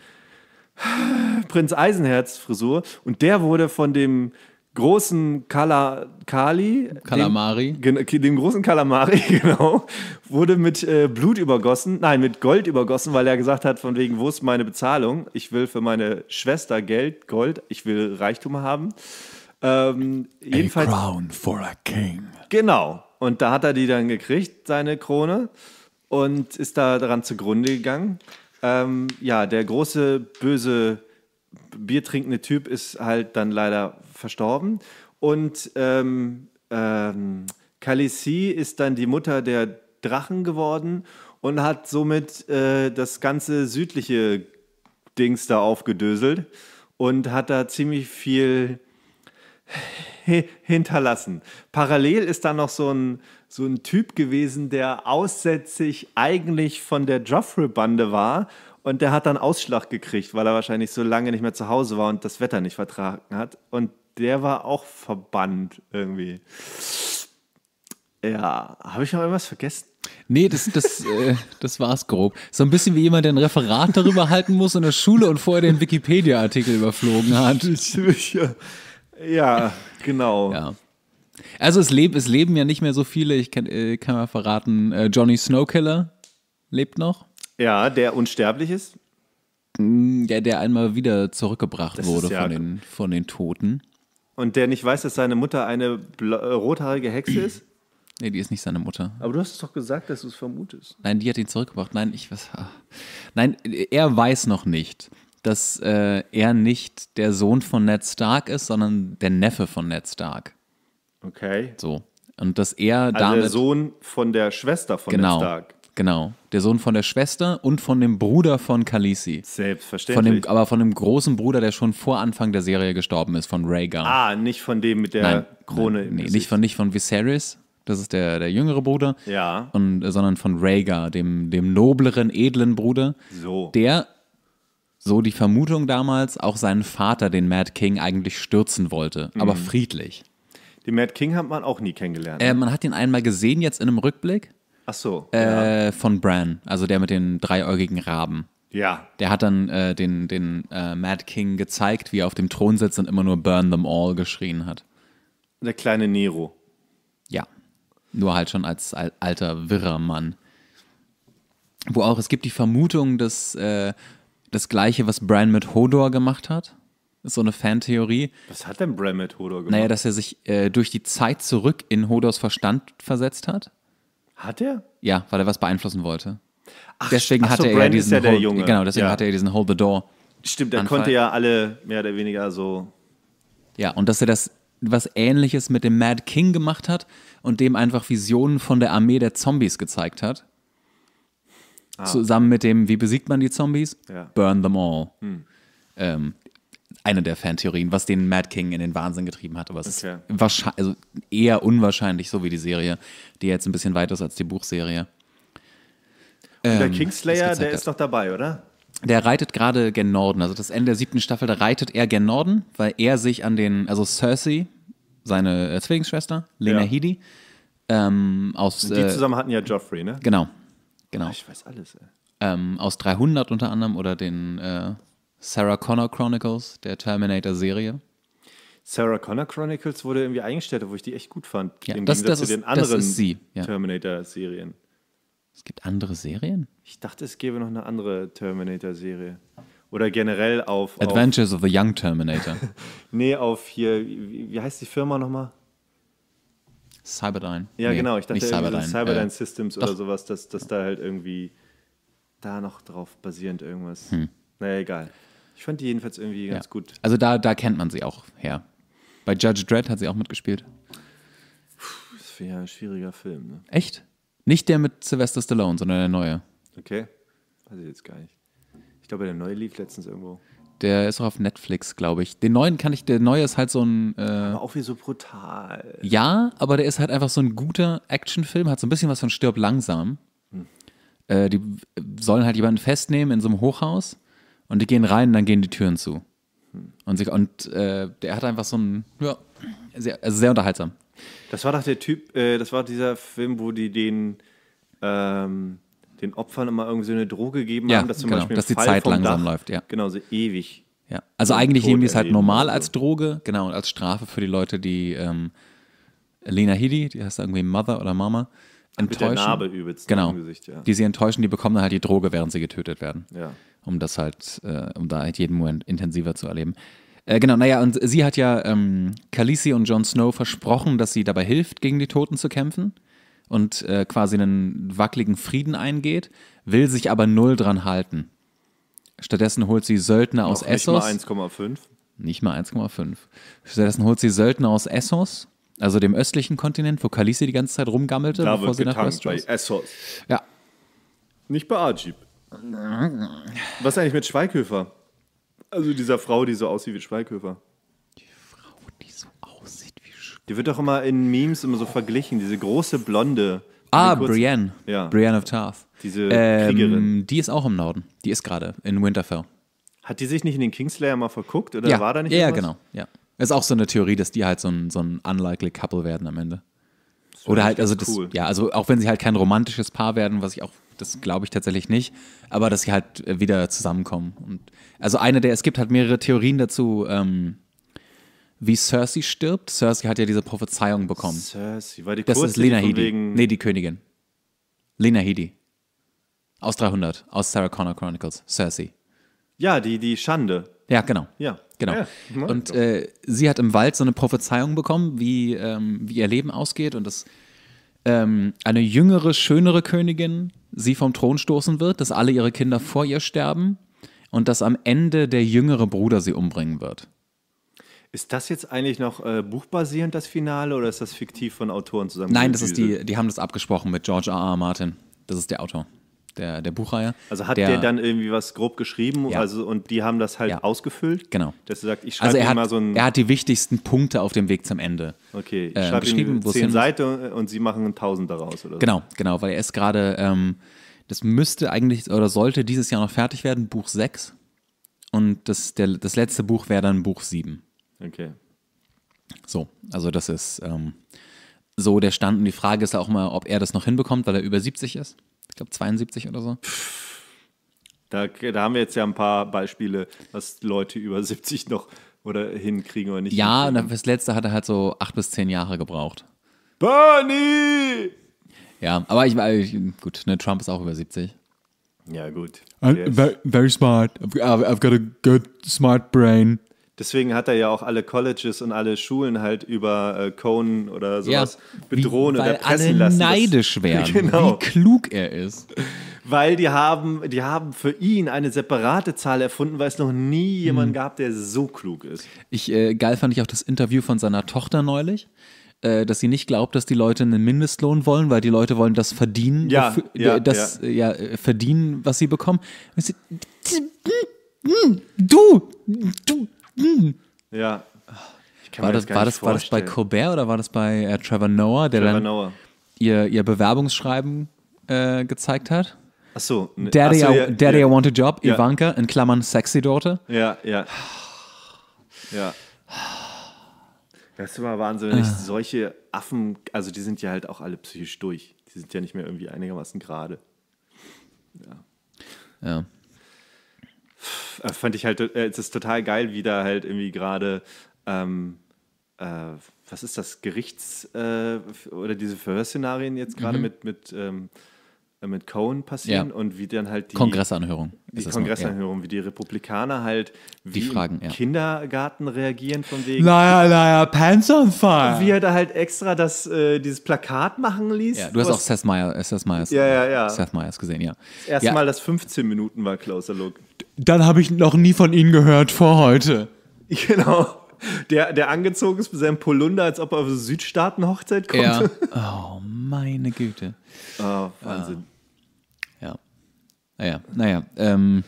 [SPEAKER 2] Prinz Eisenherz Frisur und der wurde von dem großen Kala, Kali, Kalamari, dem, dem, großen Kalamari, genau, wurde mit äh, Blut übergossen, nein, mit Gold übergossen, weil er gesagt hat, von wegen, wo ist meine Bezahlung? Ich will für meine Schwester Geld, Gold, ich will Reichtum haben. Ähm, jedenfalls, a crown
[SPEAKER 1] for a king.
[SPEAKER 2] Genau. Und da hat er die dann gekriegt, seine Krone, und ist da daran zugrunde gegangen. Ähm, ja, der große, böse, biertrinkende Typ ist halt dann leider verstorben. Und ähm, ähm, Khaleesi ist dann die Mutter der Drachen geworden und hat somit äh, das ganze südliche Dings da aufgedöselt und hat da ziemlich viel hinterlassen. Parallel ist da noch so ein, so ein Typ gewesen, der aussätzig eigentlich von der Joffrey-Bande war und der hat dann Ausschlag gekriegt, weil er wahrscheinlich so lange nicht mehr zu Hause war und das Wetter nicht vertragen hat. Und der war auch verbannt irgendwie.
[SPEAKER 1] Ja, habe ich noch irgendwas vergessen? Nee, das, das, äh, das war's grob. So ein bisschen wie jemand, der ein Referat darüber halten muss in der Schule und vorher den Wikipedia-Artikel überflogen hat. ja, genau. Ja. Also es, leb, es leben ja nicht mehr so viele, ich kann, äh, kann mal verraten, äh, Johnny Snowkiller lebt noch.
[SPEAKER 2] Ja, der unsterblich ist.
[SPEAKER 1] Ja, hm, der einmal wieder zurückgebracht das wurde ja von, den, von den Toten.
[SPEAKER 2] Und der nicht weiß, dass seine Mutter eine äh, rothaarige Hexe ist?
[SPEAKER 1] Nee, die ist nicht seine Mutter.
[SPEAKER 2] Aber du hast es doch gesagt, dass du es vermutest.
[SPEAKER 1] Nein, die hat ihn zurückgebracht. Nein, ich weiß. Ach. Nein, er weiß noch nicht, dass äh, er nicht der Sohn von Ned Stark ist, sondern der Neffe von Ned Stark. Okay. So. Und dass er also damit. Der
[SPEAKER 2] Sohn von der Schwester von genau. Ned Stark.
[SPEAKER 1] Genau. Der Sohn von der Schwester und von dem Bruder von Khaleesi. Selbstverständlich. Von dem, aber von dem großen Bruder, der schon vor Anfang der Serie gestorben ist, von Rhaegar. Ah, nicht von dem mit der Nein, Krone. Nein, nee, nicht von, nicht von Viserys. Das ist der, der jüngere Bruder. Ja. Und, äh, sondern von Rhaegar, dem, dem nobleren, edlen Bruder. So. Der, so die Vermutung damals, auch seinen Vater, den Mad King, eigentlich stürzen wollte. Mhm. Aber friedlich.
[SPEAKER 2] Den Mad King hat man auch nie kennengelernt. Äh, ne?
[SPEAKER 1] man hat ihn einmal gesehen jetzt in einem Rückblick. Ach so. Äh, ja. Von Bran, also der mit den dreiäugigen Raben. Ja. Der hat dann äh, den, den äh, Mad King gezeigt, wie er auf dem Thron sitzt und immer nur Burn them all geschrien hat.
[SPEAKER 2] Der kleine Nero.
[SPEAKER 1] Ja. Nur halt schon als al alter, wirrer Mann. Wo auch, es gibt die Vermutung, dass äh, das gleiche, was Bran mit Hodor gemacht hat. Ist so eine Fantheorie.
[SPEAKER 2] Was hat denn Bran mit Hodor gemacht? Naja, dass
[SPEAKER 1] er sich äh, durch die Zeit zurück in Hodors Verstand versetzt hat hat er? Ja, weil er was beeinflussen wollte. Ach, deswegen ach so, er ja diesen ja der Junge. genau, deswegen ja. hatte er diesen Hold the Door.
[SPEAKER 2] Stimmt, er konnte ja alle mehr oder weniger
[SPEAKER 1] so. Ja, und dass er das was ähnliches mit dem Mad King gemacht hat und dem einfach Visionen von der Armee der Zombies gezeigt hat. Ah. Zusammen mit dem, wie besiegt man die Zombies? Ja. Burn them all. Hm. Ähm, eine der Fantheorien, was den Mad King in den Wahnsinn getrieben hat. Aber es okay. ist wahrscheinlich, also eher unwahrscheinlich, so wie die Serie, die jetzt ein bisschen weiter ist als die Buchserie. Und der ähm, Kingslayer, der
[SPEAKER 2] ist doch dabei, oder?
[SPEAKER 1] Der reitet gerade gen Norden. Also das Ende der siebten Staffel, da reitet er gen Norden, weil er sich an den, also Cersei, seine äh, Zwillingsschwester, Lena ja. Headey, ähm, aus. die äh, zusammen
[SPEAKER 2] hatten ja Joffrey, ne?
[SPEAKER 1] Genau. genau. Ah, ich weiß alles, ey. Ähm, aus 300 unter anderem oder den äh, Sarah Connor Chronicles, der Terminator-Serie.
[SPEAKER 2] Sarah Connor Chronicles wurde irgendwie eingestellt, wo ich die echt gut fand. Ja, Im das, Gegensatz das zu den anderen ja. Terminator-Serien.
[SPEAKER 1] Es gibt andere Serien?
[SPEAKER 2] Ich dachte, es gäbe noch eine andere Terminator-Serie. Oder generell auf. Adventures
[SPEAKER 1] auf, of the Young Terminator.
[SPEAKER 2] nee, auf hier, wie, wie heißt die Firma nochmal?
[SPEAKER 1] Cyberdyne. Ja, nee, genau. Ich dachte, Cyberdyne, Cyberdyne äh, Systems oder
[SPEAKER 2] sowas, dass, dass da halt irgendwie da noch drauf basierend irgendwas. Hm. Naja, egal. Ich fand die jedenfalls irgendwie ja. ganz gut.
[SPEAKER 1] Also da, da kennt man sie auch her. Bei Judge Dredd hat sie auch mitgespielt.
[SPEAKER 2] Puh, das wäre ja ein schwieriger Film. Ne?
[SPEAKER 1] Echt? Nicht der mit Sylvester Stallone, sondern der neue.
[SPEAKER 2] Okay. Weiß ich jetzt gar nicht. Ich glaube, der neue lief letztens irgendwo.
[SPEAKER 1] Der ist auch auf Netflix, glaube ich. Den neuen kann ich, der neue ist halt so ein. Äh, aber auch wie so brutal. Ja, aber der ist halt einfach so ein guter Actionfilm, hat so ein bisschen was von Stirb langsam. Hm. Äh, die sollen halt jemanden festnehmen in so einem Hochhaus und die gehen rein, dann gehen die Türen zu. Und, sie, und äh, der hat einfach so ein,
[SPEAKER 2] ja, sehr,
[SPEAKER 1] also sehr unterhaltsam.
[SPEAKER 2] Das war doch der Typ, äh, das war dieser Film, wo die den, ähm, den Opfern immer irgendwie so eine Droge gegeben ja, haben, dass zum genau, Beispiel dass die Fall Zeit langsam Dach, läuft, ja. Genau, so ewig. Ja, also eigentlich nehmen die es halt
[SPEAKER 1] normal als Droge, genau, und als Strafe für die Leute, die ähm, Lena Hidi, die heißt irgendwie Mother oder Mama, enttäuschen. Mit der Narbe übelst genau, Gesicht, ja. Die sie enttäuschen, die bekommen dann halt die Droge, während sie getötet werden. Ja um das halt, äh, um da halt jeden Moment intensiver zu erleben. Äh, genau, naja, und sie hat ja ähm, Khaleesi und Jon Snow versprochen, dass sie dabei hilft, gegen die Toten zu kämpfen und äh, quasi einen wackeligen Frieden eingeht, will sich aber null dran halten. Stattdessen holt sie Söldner aus nicht Essos. Nicht mal 1,5. Nicht mal 1,5. Stattdessen holt sie Söldner aus Essos, also dem östlichen Kontinent, wo Khaleesi die ganze Zeit rumgammelte, da bevor wird sie getankt nach Westeros. bei Essos. Ja.
[SPEAKER 2] Nicht bei Ajib. Was eigentlich mit Schweighöfer? Also dieser Frau, die so aussieht wie Schweighöfer. Die Frau, die so aussieht wie Schweighöfer. Die wird doch immer in Memes immer so verglichen, diese
[SPEAKER 1] große Blonde. Ah, kurz, Brienne. Ja. Brienne of Tarth. Diese ähm, Kriegerin. Die ist auch im Norden. Die ist gerade in Winterfell.
[SPEAKER 2] Hat die sich nicht in den Kingslayer mal verguckt oder ja. war da nicht Ja, irgendwas? genau. Ja.
[SPEAKER 1] Ist auch so eine Theorie, dass die halt so ein, so ein unlikely couple werden am Ende.
[SPEAKER 2] Oder halt, also cool. das,
[SPEAKER 1] ja, also auch wenn sie halt kein romantisches Paar werden, was ich auch das glaube ich tatsächlich nicht, aber dass sie halt äh, wieder zusammenkommen. Und also eine der, es gibt halt mehrere Theorien dazu, ähm, wie Cersei stirbt. Cersei hat ja diese Prophezeiung bekommen. Cersei, weil die Das ist Lena Headey. Nee, die Königin. Lena Headey. Aus 300, aus Sarah Connor Chronicles, Cersei. Ja, die, die Schande. Ja, genau. Ja. Genau. Ja, und äh, sie hat im Wald so eine Prophezeiung bekommen, wie, ähm, wie ihr Leben ausgeht und dass ähm, eine jüngere, schönere Königin sie vom Thron stoßen wird, dass alle ihre Kinder vor ihr sterben und dass am Ende der jüngere Bruder sie umbringen wird.
[SPEAKER 2] Ist das jetzt eigentlich noch äh, buchbasierend, das Finale, oder ist das fiktiv von Autoren zusammen? Nein, das ist die,
[SPEAKER 1] die haben das abgesprochen mit George R. R. Martin. Das ist der Autor der, der Buchreihe. Also hat der, der, dann
[SPEAKER 2] irgendwie was grob geschrieben ja. also, und die haben das halt ja. ausgefüllt? Genau. Dass du sagst, ich schreibe also er hat, so ein... Er
[SPEAKER 1] hat die wichtigsten Punkte auf dem Weg zum Ende Okay, ich äh, schreibe geschrieben, zehn
[SPEAKER 2] Seiten und sie machen 1000 daraus, oder? Genau,
[SPEAKER 1] genau, weil er ist gerade, ähm, das müsste eigentlich oder sollte dieses Jahr noch fertig werden, Buch 6 und das, der, das letzte Buch wäre dann Buch 7. Okay. So, also das ist ähm, so der Stand und die Frage ist auch mal, ob er das noch hinbekommt, weil er über 70 ist glaube 72 oder so.
[SPEAKER 2] Da, da haben wir jetzt ja ein paar Beispiele, was Leute über 70 noch oder hinkriegen oder nicht. Ja, hinkriegen.
[SPEAKER 1] und das letzte hat er halt so acht bis zehn Jahre gebraucht.
[SPEAKER 2] Bernie!
[SPEAKER 1] Ja, aber ich, äh, ich gut, ne, Trump ist auch über 70. Ja, gut. Yes. Very smart. I've got a good, smart brain. Deswegen hat er
[SPEAKER 2] ja auch alle Colleges und alle Schulen halt über äh, Conan oder sowas ja, bedrohen wie, oder pressen alle lassen. neidisch werden, genau. wie klug er ist. Weil die haben, die haben
[SPEAKER 1] für ihn eine separate Zahl erfunden, weil es noch nie hm. jemanden gab, der so klug ist. Ich, äh, geil fand ich auch das Interview von seiner Tochter neulich äh, dass sie nicht glaubt, dass die Leute einen Mindestlohn wollen, weil die Leute wollen das verdienen, ja, ja, äh, das ja. ja. Äh, verdienen, was sie bekommen. du, du, Ja. war das, war, das, war das bei Colbert oder war das bei äh, Trevor Noah, der Trevor dann Noah. Ihr, ihr Bewerbungsschreiben äh, gezeigt hat? Ach so. Ne, Daddy, ach so, ja, I, Daddy ja. I want a job, ja. Ivanka, in Klammern sexy Daughter. Ja, ja. Ja.
[SPEAKER 2] Das ist immer wahnsinnig. Ah. Solche Affen, also die sind ja halt auch alle psychisch durch. Die sind ja nicht mehr irgendwie einigermaßen gerade. Ja. Ja. Äh, fand ich halt, äh, es ist total geil, wie da halt irgendwie gerade, ähm, äh, was ist das, Gerichts- äh, oder diese Verhörszenarien jetzt gerade mhm. mit, mit, ähm, äh, mit Cohen passieren ja. und wie dann halt die Kongressanhörung. Die Kongressanhörung, ja. wie die Republikaner halt wie die Fragen, ja. Kindergarten reagieren von wegen.
[SPEAKER 1] Naja, naja, Pants on fire. Und wie
[SPEAKER 2] er da halt extra das, äh, dieses Plakat machen ließ. Ja, du hast auch
[SPEAKER 1] Seth, Meyers, Seth Meyers, ja, ja, ja. Seth Meyers gesehen, ja.
[SPEAKER 2] Erstmal das 15 Minuten war Closer Look.
[SPEAKER 1] Dann habe ich noch nie von Ihnen gehört vor heute. Genau.
[SPEAKER 2] Der, der angezogen ist mit seinem Polunder, als ob er auf eine Südstaaten-Hochzeit kommt. Ja.
[SPEAKER 1] Oh, meine Güte. Oh, Wahnsinn. Uh, ja. Naja, naja. Ähm,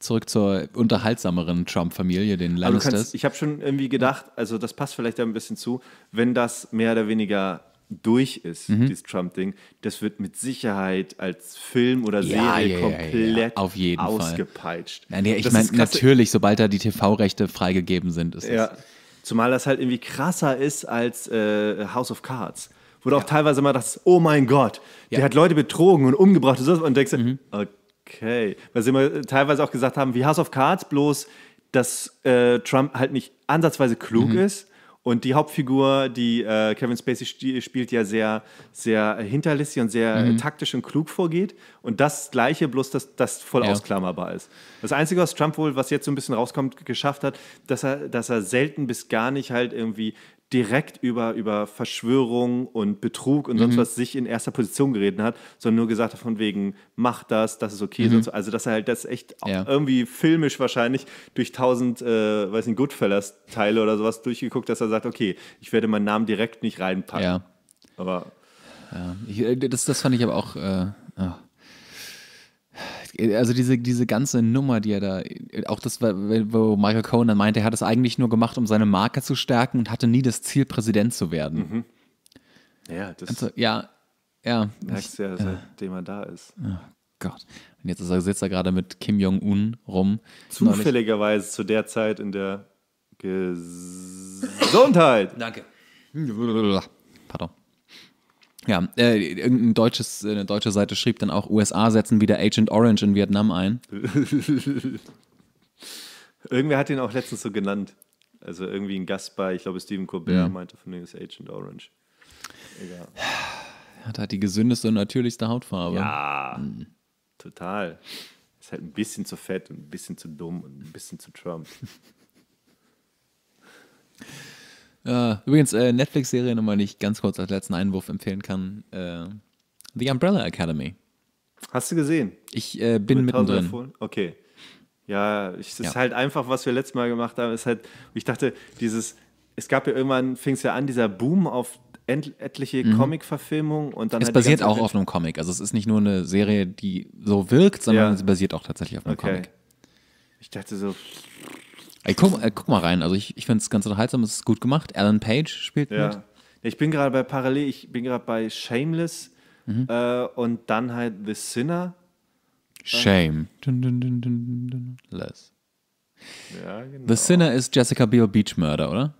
[SPEAKER 1] zurück zur unterhaltsameren Trump-Familie, den Lannisters. Kannst, ich habe schon
[SPEAKER 2] irgendwie gedacht, also das passt vielleicht da ein bisschen zu, wenn das mehr oder weniger durch ist, mhm. dieses Trump-Ding, das wird mit Sicherheit als Film oder ja, Serie ja, komplett ja, Auf jeden ausgepeitscht. Fall. nee, ich meine, natürlich,
[SPEAKER 1] sobald da die TV-Rechte freigegeben sind, ist ja.
[SPEAKER 2] Das. Zumal das halt irgendwie krasser ist als äh, House of Cards. Wo du auch teilweise mal das, oh mein Gott, der hat Leute betrogen und umgebracht und, so, und denkst, mhm. okay. Weil sie immer äh, teilweise auch gesagt haben, wie House of Cards, bloß dass äh, Trump halt nicht ansatzweise klug mhm. ist, und die Hauptfigur, die äh, Kevin Spacey spielt, ja sehr, sehr hinterlistig und sehr mhm. taktisch und klug vorgeht. Und das Gleiche, bloß dass das voll ja. ausklammerbar ist. Das Einzige, was Trump wohl, was jetzt so ein bisschen rauskommt, geschafft hat, dass er, dass er selten bis gar nicht halt irgendwie direkt über, über Verschwörung und Betrug und sonst mhm. was sich in erster Position geredet hat, sondern nur gesagt hat von wegen, mach das, das ist okay. Mhm. So. Also dass er halt das echt ja. irgendwie filmisch wahrscheinlich durch tausend, äh, weiß nicht, Goodfellas-Teile oder sowas durchgeguckt, dass er sagt, okay, ich werde meinen Namen direkt nicht reinpacken. Ja. Aber...
[SPEAKER 1] Ja. Ich, äh, das, das fand ich aber auch... Äh, oh also diese, diese ganze Nummer, die er da, auch das, wo Michael Cohen dann meinte, er hat es eigentlich nur gemacht, um seine Marke zu stärken und hatte nie das Ziel, Präsident zu werden. Mhm. Ja, das also, ja, ja. Merkst du ja, äh, seitdem äh, er da ist. Oh Gott. Und jetzt sitzt er gerade mit Kim Jong-un rum.
[SPEAKER 2] Zufälligerweise zu der Zeit in der
[SPEAKER 1] Gesundheit. Danke. Pardon. Ja, äh, irgendein deutsches, äh, eine deutsche Seite schrieb dann auch, USA setzen wieder Agent Orange in Vietnam ein.
[SPEAKER 2] Irgendwer hat ihn auch letztens so genannt. Also irgendwie ein Gast bei, ich glaube, Stephen Colbert ja. Mhm. meinte von dem ist Agent Orange. Egal.
[SPEAKER 1] Hat halt die gesündeste und natürlichste Hautfarbe. Ja, mhm. total. Ist halt ein bisschen zu fett und ein bisschen zu dumm und ein bisschen zu Trump. Ja, äh, übrigens, äh, Netflix-Serie, nochmal, die ich ganz kurz als letzten Einwurf empfehlen kann: äh, The Umbrella Academy. Hast du gesehen? Ich äh, bin Mit mittendrin.
[SPEAKER 2] Okay. Ja, es ja. ist halt einfach, was wir letztes Mal gemacht haben, ist halt, ich dachte, dieses, es gab ja irgendwann, fing es ja an, dieser Boom auf End, etliche mhm. Comic-Verfilmungen und dann. Es halt basiert auch auf einem
[SPEAKER 1] Comic. Also es ist nicht nur eine Serie, die so wirkt, sondern ja. sie basiert auch tatsächlich auf einem okay. Comic. Ich dachte so, Ey, guck, äh, guck, mal rein, also ich, ich finde es ganz unterhaltsam, es ist gut gemacht. Alan Page spielt ja. mit.
[SPEAKER 2] Ich bin gerade bei Parallel, ich bin gerade bei Shameless mhm. äh, und dann halt The Sinner. Shame.
[SPEAKER 1] Äh. Dun, dun, dun, Less. Ja, genau. The Sinner ist Jessica Biel Beach Murder, oder?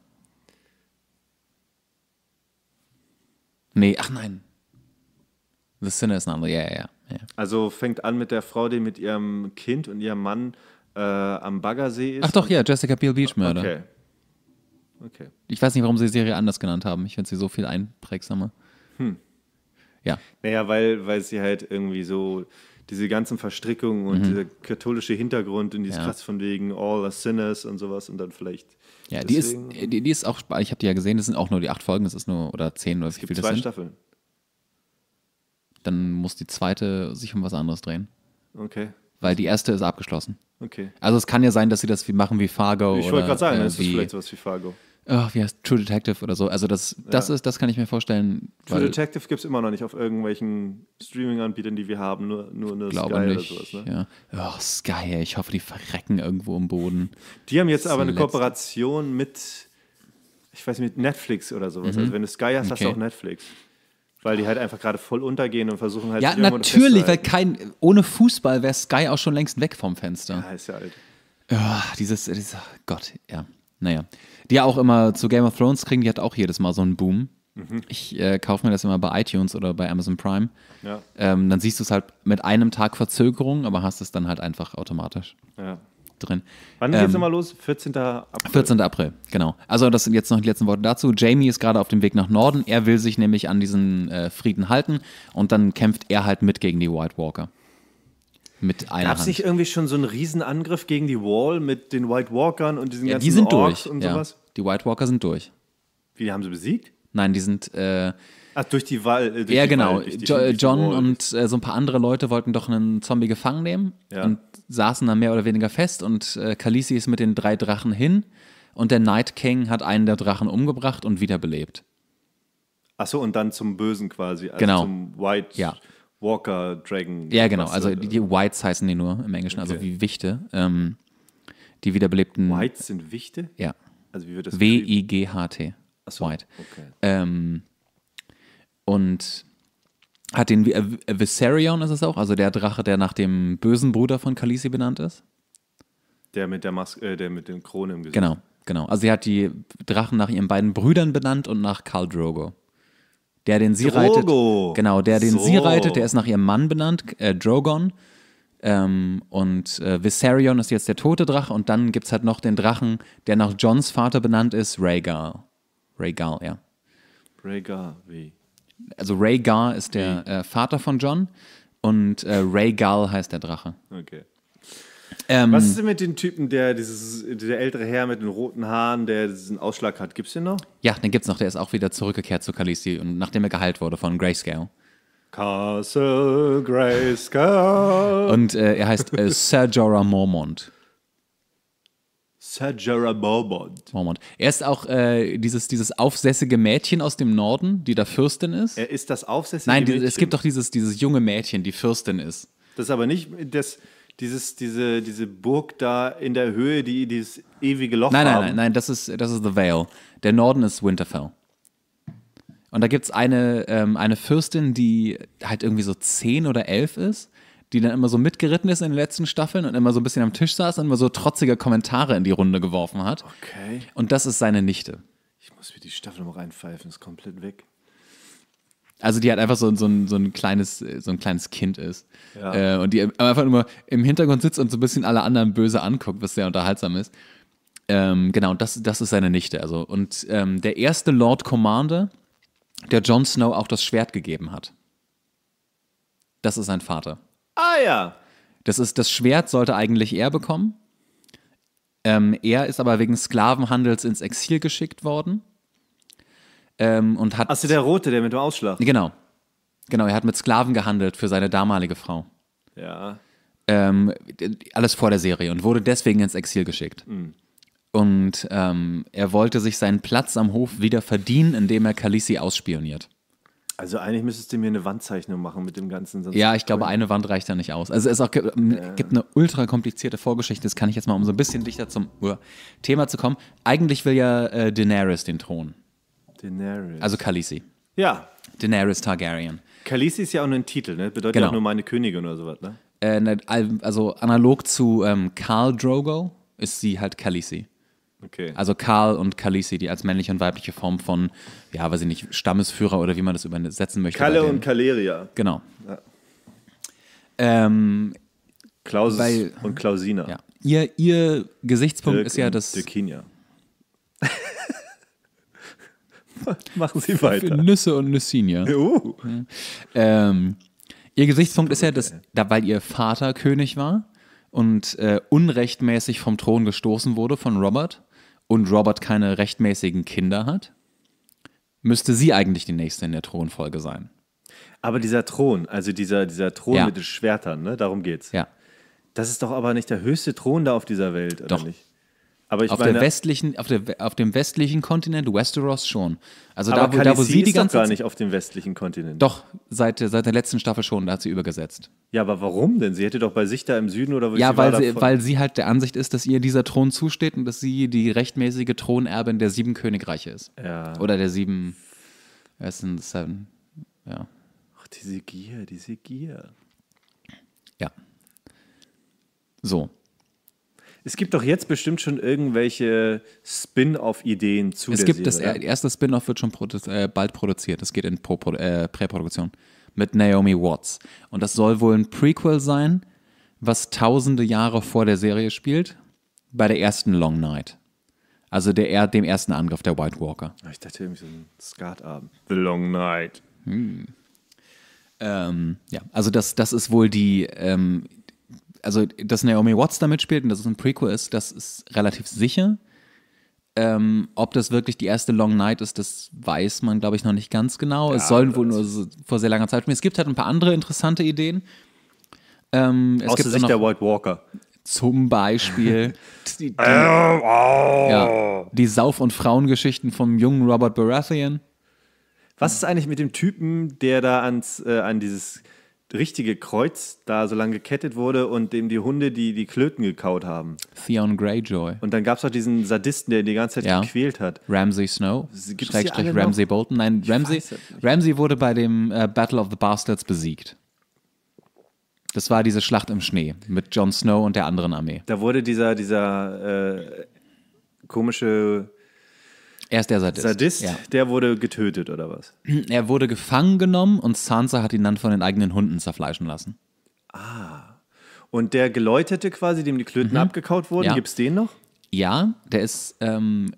[SPEAKER 1] Nee, ach nein. The Sinner ist ein anderer, ja, ja,
[SPEAKER 2] ja. Also fängt an mit der Frau, die mit ihrem Kind und ihrem Mann äh, am Baggersee ist. Ach doch,
[SPEAKER 1] ja, Jessica Biel Beachmörder. Okay. okay. Ich weiß nicht, warum sie die Serie anders genannt haben. Ich finde sie so viel einprägsamer. Hm. Ja.
[SPEAKER 2] Naja, weil, weil sie halt irgendwie so diese ganzen Verstrickungen und mhm. dieser katholische Hintergrund und dieses ja. Krass von wegen All the Sinners und sowas und dann vielleicht. Ja, die ist, die,
[SPEAKER 1] die, ist auch, ich habe die ja gesehen, das sind auch nur die acht Folgen, das ist nur, oder zehn oder es wie gibt viel zwei das sind. Staffeln. Dann muss die zweite sich um was anderes drehen. Okay weil die erste ist abgeschlossen. Okay. Also es kann ja sein, dass sie das wie machen wie Fargo. Ich wollte gerade sagen, äh, es ist vielleicht sowas wie Fargo. Ach, oh, wie heißt True Detective oder so. Also das, das ja. ist, das kann ich mir vorstellen. True
[SPEAKER 2] Detective gibt es immer noch nicht auf irgendwelchen Streaming-Anbietern, die wir haben, nur, nur eine Sky nicht. oder sowas. Ne?
[SPEAKER 1] Ja. Oh, Sky, ich hoffe, die verrecken irgendwo im Boden. Die haben jetzt das aber eine letzte.
[SPEAKER 2] Kooperation mit, ich weiß nicht, mit Netflix oder sowas. Mhm. Also wenn du Sky hast, okay. hast du auch Netflix. Weil die halt einfach gerade voll untergehen und versuchen halt. Ja, natürlich, weil
[SPEAKER 1] kein, ohne Fußball wäre Sky auch schon längst weg vom Fenster. Ja, ist ja alt. Ja, dieses, dieses Gott, ja. Naja. Die ja auch immer zu Game of Thrones kriegen, die hat auch jedes Mal so einen Boom. Mhm. Ich äh, kaufe mir das immer bei iTunes oder bei Amazon Prime. Ja. Ähm, dann siehst du es halt mit einem Tag Verzögerung, aber hast es dann halt einfach automatisch. Ja drin. Wann ähm, geht's nochmal
[SPEAKER 2] los? 14. April.
[SPEAKER 1] 14. April, genau. Also das sind jetzt noch die letzten Worte dazu. Jamie ist gerade auf dem Weg nach Norden. Er will sich nämlich an diesen äh, Frieden halten und dann kämpft er halt mit gegen die White Walker. Mit einer Gab sich
[SPEAKER 2] irgendwie schon so einen Riesenangriff gegen die Wall mit den White Walkern und diesen ja, ganzen die sind Orks durch. und ja. sowas?
[SPEAKER 1] Die White Walker sind durch.
[SPEAKER 2] Wie, haben sie besiegt?
[SPEAKER 1] Nein, die sind, äh, Ach, durch die Wahl.
[SPEAKER 2] Äh, ja, die genau. Wahl, durch die, jo John Wahl.
[SPEAKER 1] und äh, so ein paar andere Leute wollten doch einen Zombie gefangen nehmen ja. und saßen dann mehr oder weniger fest. Und äh, Khaleesi ist mit den drei Drachen hin und der Night King hat einen der Drachen umgebracht und wiederbelebt.
[SPEAKER 2] Ach so, und dann zum Bösen quasi. Also genau. Zum White ja. Walker Dragon. Ja, genau. Also die, die,
[SPEAKER 1] Whites heißen die nur im Englischen, also okay. also wie Wichte. Ähm, die wiederbelebten. Whites sind Wichte? Ja. Also wie wird das W-I-G-H-T. Achso. White. Okay. Ähm, und hat den äh, äh, Viserion ist es auch, also der Drache, der nach dem bösen Bruder von Khaleesi benannt ist.
[SPEAKER 2] Der mit der Maske, äh, der mit dem Krone im Gesicht. Genau,
[SPEAKER 1] genau. Also sie hat die Drachen nach ihren beiden Brüdern benannt und nach Karl Drogo. Der, den sie Drogo. reitet. Genau, der, den so. sie reitet, der ist nach ihrem Mann benannt, äh, Drogon. Ähm, und äh, Viserion ist jetzt der tote Drache und dann gibt es halt noch den Drachen, der nach Johns Vater benannt ist, Rhaegal. Rhaegal, ja.
[SPEAKER 2] Rhaegal, wie?
[SPEAKER 1] also Ray Gar ist der mhm. äh, Vater von John und äh, Ray Gal heißt der Drache. Okay. Ähm, Was ist denn
[SPEAKER 2] mit dem Typen, der dieses, der ältere Herr mit den roten Haaren, der
[SPEAKER 1] diesen Ausschlag hat? Gibt's den noch? Ja, den gibt's noch. Der ist auch wieder zurückgekehrt zu Kalisi und nachdem er geheilt wurde von Grayscale.
[SPEAKER 2] Castle Grayscale.
[SPEAKER 1] Und äh, er heißt äh, Ser Jorah Mormont. Sajara Mormont. Mormont. Er ist auch äh, dieses, dieses aufsässige Mädchen aus dem Norden, die da Fürstin ist. Er ist das aufsässige Nein, die, es gibt doch dieses, dieses junge Mädchen, die Fürstin ist.
[SPEAKER 2] Das ist aber nicht das, dieses, diese, diese Burg da in der Höhe, die dieses ewige Loch nein, haben. Nein, nein,
[SPEAKER 1] nein, das ist, das ist The Vale. Der Norden ist Winterfell. Und da gibt es eine, ähm, eine Fürstin, die halt irgendwie so zehn oder elf ist die dann immer so mitgeritten ist in den letzten Staffeln und immer so ein bisschen am Tisch saß und immer so trotzige Kommentare in die Runde geworfen hat. Okay. Und das ist seine Nichte.
[SPEAKER 2] Ich muss mir die Staffel mal reinpfeifen, ist komplett weg.
[SPEAKER 1] Also die halt einfach so, so, ein, so, ein, kleines, so ein kleines Kind ist. Ja. Äh, und die einfach immer im Hintergrund sitzt und so ein bisschen alle anderen böse anguckt, was sehr unterhaltsam ist. Ähm, genau, das, das ist seine Nichte. Also. Und ähm, der erste Lord Commander, der Jon Snow auch das Schwert gegeben hat. Das ist sein Vater. Ah ja. Das ist, das Schwert sollte eigentlich er bekommen. Ähm, er ist aber wegen Sklavenhandels ins Exil geschickt worden. Ähm, und hat. Achso, der Rote, der mit dem Ausschlag. Genau. Genau, er hat mit Sklaven gehandelt für seine damalige Frau. Ja. Ähm, alles vor der Serie und wurde deswegen ins Exil geschickt. Mhm. Und ähm, er wollte sich seinen Platz am Hof wieder verdienen, indem er Khaleesi ausspioniert.
[SPEAKER 2] Also eigentlich müsstest du mir eine Wandzeichnung machen mit dem Ganzen. ja,
[SPEAKER 1] ich glaube, äh. eine Wand reicht da nicht aus. Also es auch, gibt, äh. gibt eine ultra komplizierte Vorgeschichte, das kann ich jetzt mal, um so ein bisschen dichter zum uh, Thema zu kommen. Eigentlich will ja äh, Daenerys den Thron. Daenerys. Also Khaleesi. Ja. Daenerys Targaryen.
[SPEAKER 2] Khaleesi ist ja auch nur ein Titel, ne? Bedeutet genau. auch nur meine Königin oder sowas, ne?
[SPEAKER 1] Äh, ne, also analog zu ähm, Karl Drogo ist sie halt Khaleesi. Okay. Also Karl und Kalisi, die als männliche und weibliche Form von, ja, weiß ich nicht, Stammesführer oder wie man das übersetzen möchte. Kalle und
[SPEAKER 2] Kaleria.
[SPEAKER 1] Genau. Ja. Ähm, Klausus
[SPEAKER 2] weil, und Klausina. Ja.
[SPEAKER 1] Ihr, ihr
[SPEAKER 2] Gesichtspunkt Dirk ist ja das. Dirkinia.
[SPEAKER 1] Machen Sie weiter. Für Nüsse und Nüssinia. Uh. Ähm, ihr Gesichtspunkt ist ja, dass, da, weil ihr Vater König war und äh, unrechtmäßig vom Thron gestoßen wurde von Robert, und Robert keine rechtmäßigen Kinder hat, müsste sie eigentlich die nächste in der Thronfolge sein.
[SPEAKER 2] Aber dieser Thron, also dieser, dieser Thron ja. mit den Schwertern, ne? darum geht's. Ja. Das ist
[SPEAKER 1] doch aber nicht der höchste Thron da auf dieser Welt, oder doch. nicht? Aber ich auf, meine, der westlichen, auf, der, auf dem westlichen Kontinent, Westeros schon. Also da, wo, da, wo sie die ganze gar nicht
[SPEAKER 2] auf dem westlichen Kontinent. Doch,
[SPEAKER 1] seit, seit der letzten Staffel schon, da hat sie übergesetzt. Ja, aber warum denn? Sie hätte doch bei sich da im Süden oder wo Ja, weil sie, weil sie halt der Ansicht ist, dass ihr dieser Thron zusteht und dass sie die rechtmäßige Thronerbin der sieben Königreiche ist. Ja. Oder der sieben. Es sind seven. Ja.
[SPEAKER 2] Ach, diese Gier, diese Gier. Ja. So. Es gibt doch jetzt bestimmt schon irgendwelche Spin-off-Ideen
[SPEAKER 1] zu es der gibt Serie. Das erste Spin-off wird schon produ äh, bald produziert. Es geht in äh, Präproduktion mit Naomi Watts. Und das soll wohl ein Prequel sein, was tausende Jahre vor der Serie spielt, bei der ersten Long Night. Also der, dem ersten Angriff der White Walker. Ich dachte irgendwie so ein
[SPEAKER 2] Skatabend.
[SPEAKER 1] The Long Night. Hm. Ähm, ja, also das, das ist wohl die, ähm, also dass Naomi Watts damit spielt und dass es ein Prequel ist, das ist relativ sicher. Ähm, ob das wirklich die erste Long Night ist, das weiß man, glaube ich, noch nicht ganz genau. Ja, es sollen wohl nur so, vor sehr langer Zeit spielen. Es gibt halt ein paar andere interessante Ideen. Ähm, es Aus gibt Sicht noch, der White Walker. Zum Beispiel die, die, äh,
[SPEAKER 2] oh. ja,
[SPEAKER 1] die Sauf- und Frauengeschichten vom jungen Robert Baratheon.
[SPEAKER 2] Was ist eigentlich mit dem Typen, der da ans, äh, an dieses richtige Kreuz da so lange gekettet wurde und dem die Hunde
[SPEAKER 1] die, die Klöten gekaut haben. Theon Greyjoy. Und dann gab es auch diesen Sadisten, der ihn die ganze Zeit ja. gequält hat. Ramsey Snow, Gibt's Schrägstrich Ramsey noch? Bolton. Nein, Ramsey, Ramsay wurde bei dem äh, Battle of the Bastards besiegt. Das war diese Schlacht im Schnee mit Jon Snow und der anderen Armee.
[SPEAKER 2] Da wurde dieser, dieser äh, komische
[SPEAKER 1] er ist der Sadist. Sadist,
[SPEAKER 2] ja. der wurde getötet oder was?
[SPEAKER 1] Er wurde gefangen genommen und Sansa hat ihn dann von den eigenen Hunden zerfleischen lassen.
[SPEAKER 2] Ah. Und der Geläutete quasi, dem die Klöten mhm. abgekaut wurden, ja. gibt es
[SPEAKER 1] den noch? Ja, der ist ähm,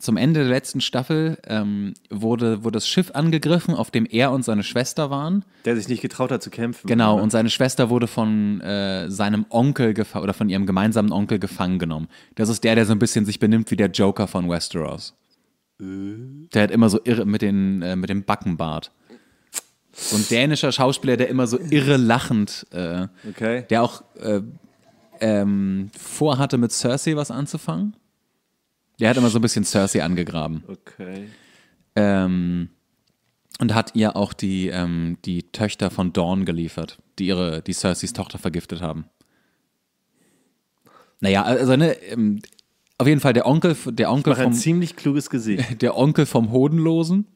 [SPEAKER 1] zum Ende der letzten Staffel ähm, wurde, wurde das Schiff angegriffen, auf dem er und seine Schwester waren. Der sich nicht getraut hat zu kämpfen. Genau, oder? und seine Schwester wurde von äh, seinem Onkel oder von ihrem gemeinsamen Onkel gefangen genommen. Das ist der, der so ein bisschen sich benimmt wie der Joker von Westeros. Der hat immer so irre mit, den, äh, mit dem Backenbart. So ein dänischer Schauspieler, der immer so irre lachend, äh, okay. der auch äh, ähm, vorhatte, mit Cersei was anzufangen. Der hat immer so ein bisschen Cersei angegraben. Okay. Ähm, und hat ihr auch die, ähm, die Töchter von Dawn geliefert, die ihre, die Cerseys Tochter vergiftet haben. Naja, also ne, ähm, auf jeden Fall der Onkel, der Onkel vom, ein ziemlich kluges Gesicht. Der Onkel vom Hodenlosen.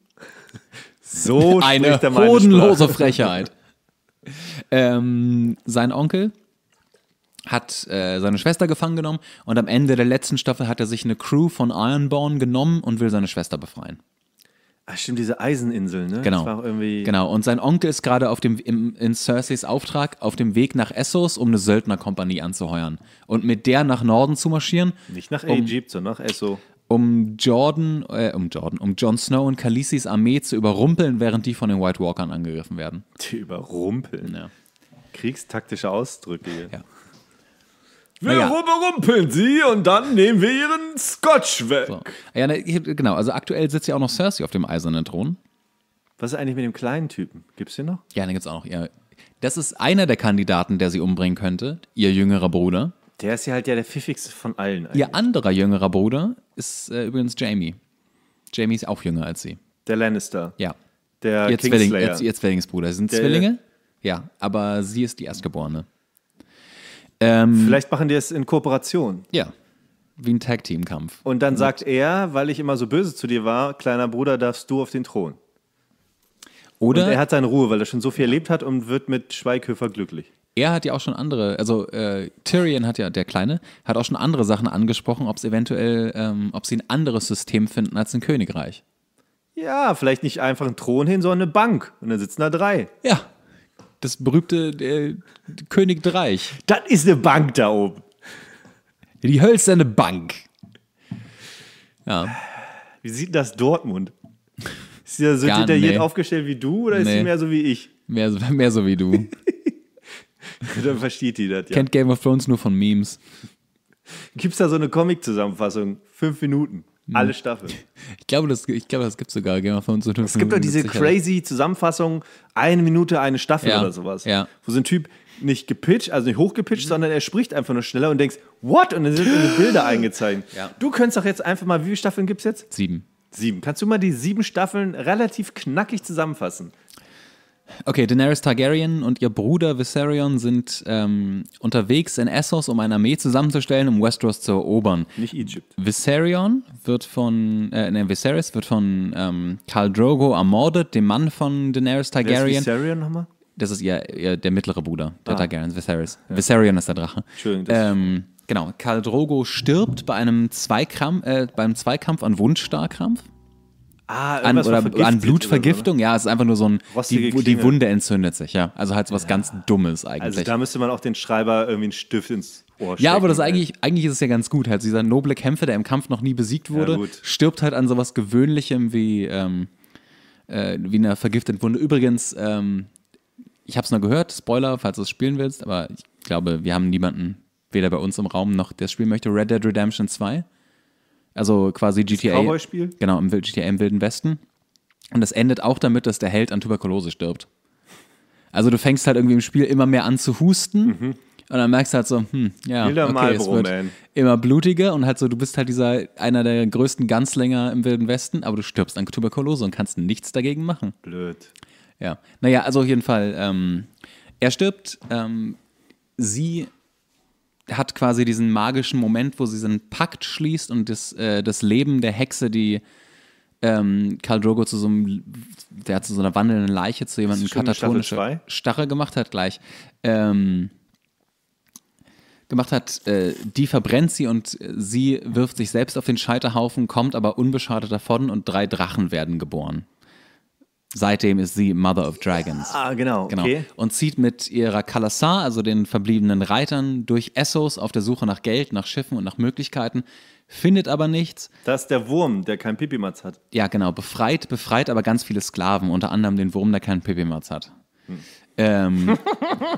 [SPEAKER 1] So eine hodenlose Sprache. Frechheit. ähm, sein Onkel hat äh, seine Schwester gefangen genommen und am Ende der letzten Staffel hat er sich eine Crew von Ironborn genommen und will seine Schwester befreien.
[SPEAKER 2] Ach stimmt, diese Eiseninsel, ne? Genau. genau.
[SPEAKER 1] Und sein Onkel ist gerade auf dem, im, in Cerseis Auftrag auf dem Weg nach Essos, um eine Söldnerkompanie anzuheuern. Und mit der nach Norden zu marschieren.
[SPEAKER 2] Nicht nach um, Egypt,
[SPEAKER 1] sondern nach Esso. Um Jordan, äh, um Jordan, um Jon Snow und Khaleesi's Armee zu überrumpeln, während die von den White Walkern angegriffen werden. Die überrumpeln? Ja. Kriegstaktische Ausdrücke. Hier. Ja. Wir ja. rumpeln sie und dann nehmen wir ihren Scotch weg. So. Ja, ne, genau. Also aktuell sitzt ja auch noch Cersei auf dem eisernen Thron. Was ist eigentlich mit dem kleinen Typen? Gibt es den noch? Ja, den gibt es auch noch. Ja. Das ist einer der Kandidaten, der sie umbringen könnte. Ihr jüngerer Bruder.
[SPEAKER 2] Der ist ja halt ja der pfiffigste von allen. Eigentlich. Ihr anderer
[SPEAKER 1] jüngerer Bruder ist äh, übrigens Jamie. Jamie ist auch jünger als sie.
[SPEAKER 2] Der Lannister. Ja. Der ihr, Zwilling, ihr, ihr
[SPEAKER 1] Zwillingsbruder. Sie sind der, Zwillinge? Ja, aber sie ist die Erstgeborene. Ähm, Vielleicht machen die es in Kooperation. Ja. Wie ein Tag-Team-Kampf.
[SPEAKER 2] Und dann sagt er, weil ich immer so böse zu dir war, kleiner Bruder, darfst du auf den Thron. Oder und er hat seine Ruhe, weil er schon so viel erlebt hat und wird mit Schweighöfer glücklich.
[SPEAKER 1] Er hat ja auch schon andere, also äh, Tyrion hat ja, der Kleine, hat auch schon andere Sachen angesprochen, ob es eventuell, ähm, ob sie ein anderes System finden als ein Königreich.
[SPEAKER 2] Ja, vielleicht nicht einfach einen Thron hin, sondern eine Bank. Und dann sitzen da
[SPEAKER 1] drei. Ja, das berühmte äh, Königreich. Das ist eine Bank da oben. Die hölzerne Bank. Ja.
[SPEAKER 2] Wie sieht das Dortmund? Ist sie so Gar, detailliert nee. aufgestellt wie du oder ist sie mehr so wie ich?
[SPEAKER 1] Mehr, mehr so wie du.
[SPEAKER 2] Dann versteht die das, ja. Kennt
[SPEAKER 1] Game of Thrones nur von Memes.
[SPEAKER 2] Gibt es da so eine Comic-Zusammenfassung? Fünf Minuten. Hm. Alle Staffeln. Ich glaube, das, ich das gibt es sogar.
[SPEAKER 1] Game of Thrones. Es gibt doch diese crazy
[SPEAKER 2] Zusammenfassung, eine Minute, eine Staffel ja, oder sowas. Ja. Wo so ein Typ nicht gepitcht, also nicht hochgepitcht, mhm. sondern er spricht einfach nur schneller und denkst, what? Und dann sind die Bilder eingezeichnet. Ja. Du könntest doch jetzt einfach mal, wie viele Staffeln gibt es jetzt? Sieben. Sieben. Kannst du mal die sieben Staffeln relativ knackig zusammenfassen?
[SPEAKER 1] Okay, Daenerys Targaryen und ihr Bruder Viserion sind ähm, unterwegs in Essos, um eine Armee zusammenzustellen, um Westeros zu erobern. Nicht Egypt. Viserion wird von, äh, ne, Viserys wird von ähm, Khal Drogo ermordet, dem Mann von Daenerys Targaryen. Wer ist Viserion nochmal? Das ist ihr, ihr, der mittlere Bruder, der ah. Targaryens, Viserys. Ja. Viserion ist der Drache. Entschuldigung. Ähm, genau, Khal Drogo stirbt bei einem Zweikampf, äh, beim Zweikampf an Wundstarkrampf.
[SPEAKER 2] Ah, an, oder an Blutvergiftung,
[SPEAKER 1] oder? Ne? ja, es ist einfach nur so ein, die, die, Wunde entzündet sich, ja. Also halt so was ja. ganz Dummes also eigentlich. Also da
[SPEAKER 2] müsste man auch den Schreiber irgendwie einen Stift ins
[SPEAKER 1] Ohr stecken. Ja, aber das eigentlich, eigentlich ist es ja ganz gut, halt dieser noble Kämpfer, der im Kampf noch nie besiegt wurde, ja, stirbt halt an sowas Gewöhnlichem wie, ähm, äh, wie einer vergifteten Wunde. Übrigens, ähm, ich habe es noch gehört, Spoiler, falls du es spielen willst, aber ich glaube, wir haben niemanden, weder bei uns im Raum noch, der spielen möchte, Red Dead Redemption 2. Also quasi GTA. Cowboy-Spiel? Genau, im GTA im Wilden Westen. Und das endet auch damit, dass der Held an Tuberkulose stirbt. Also du fängst halt irgendwie im Spiel immer mehr an zu husten. Mhm. Und dann merkst du halt so, hm, ja, Bilder okay, Marlboro, es wird man. immer blutiger und halt so, du bist halt dieser, einer der größten Ganzlänger im Wilden Westen, aber du stirbst an Tuberkulose und kannst nichts dagegen machen. Blöd. Ja, naja, also auf jeden Fall, ähm, er stirbt, ähm, sie hat quasi diesen magischen Moment, wo sie so Pakt schließt und das, äh, das Leben der Hexe, die ähm, Karl Drogo zu so einem, der zu so einer wandelnden Leiche zu jemandem katatonische Starre gemacht hat gleich, ähm, gemacht hat, äh, die verbrennt sie und äh, sie wirft sich selbst auf den Scheiterhaufen, kommt aber unbeschadet davon und drei Drachen werden geboren. Seitdem ist sie Mother of Dragons. Ah, genau. genau. Okay. Und zieht mit ihrer Kalassar, also den verbliebenen Reitern, durch Essos auf der Suche nach Geld, nach Schiffen und nach Möglichkeiten, findet aber nichts. Das ist der Wurm, der kein Pipimatz hat. Ja, genau. Befreit, befreit aber ganz viele Sklaven, unter anderem den Wurm, der keinen Pipimatz hat. Hm ähm,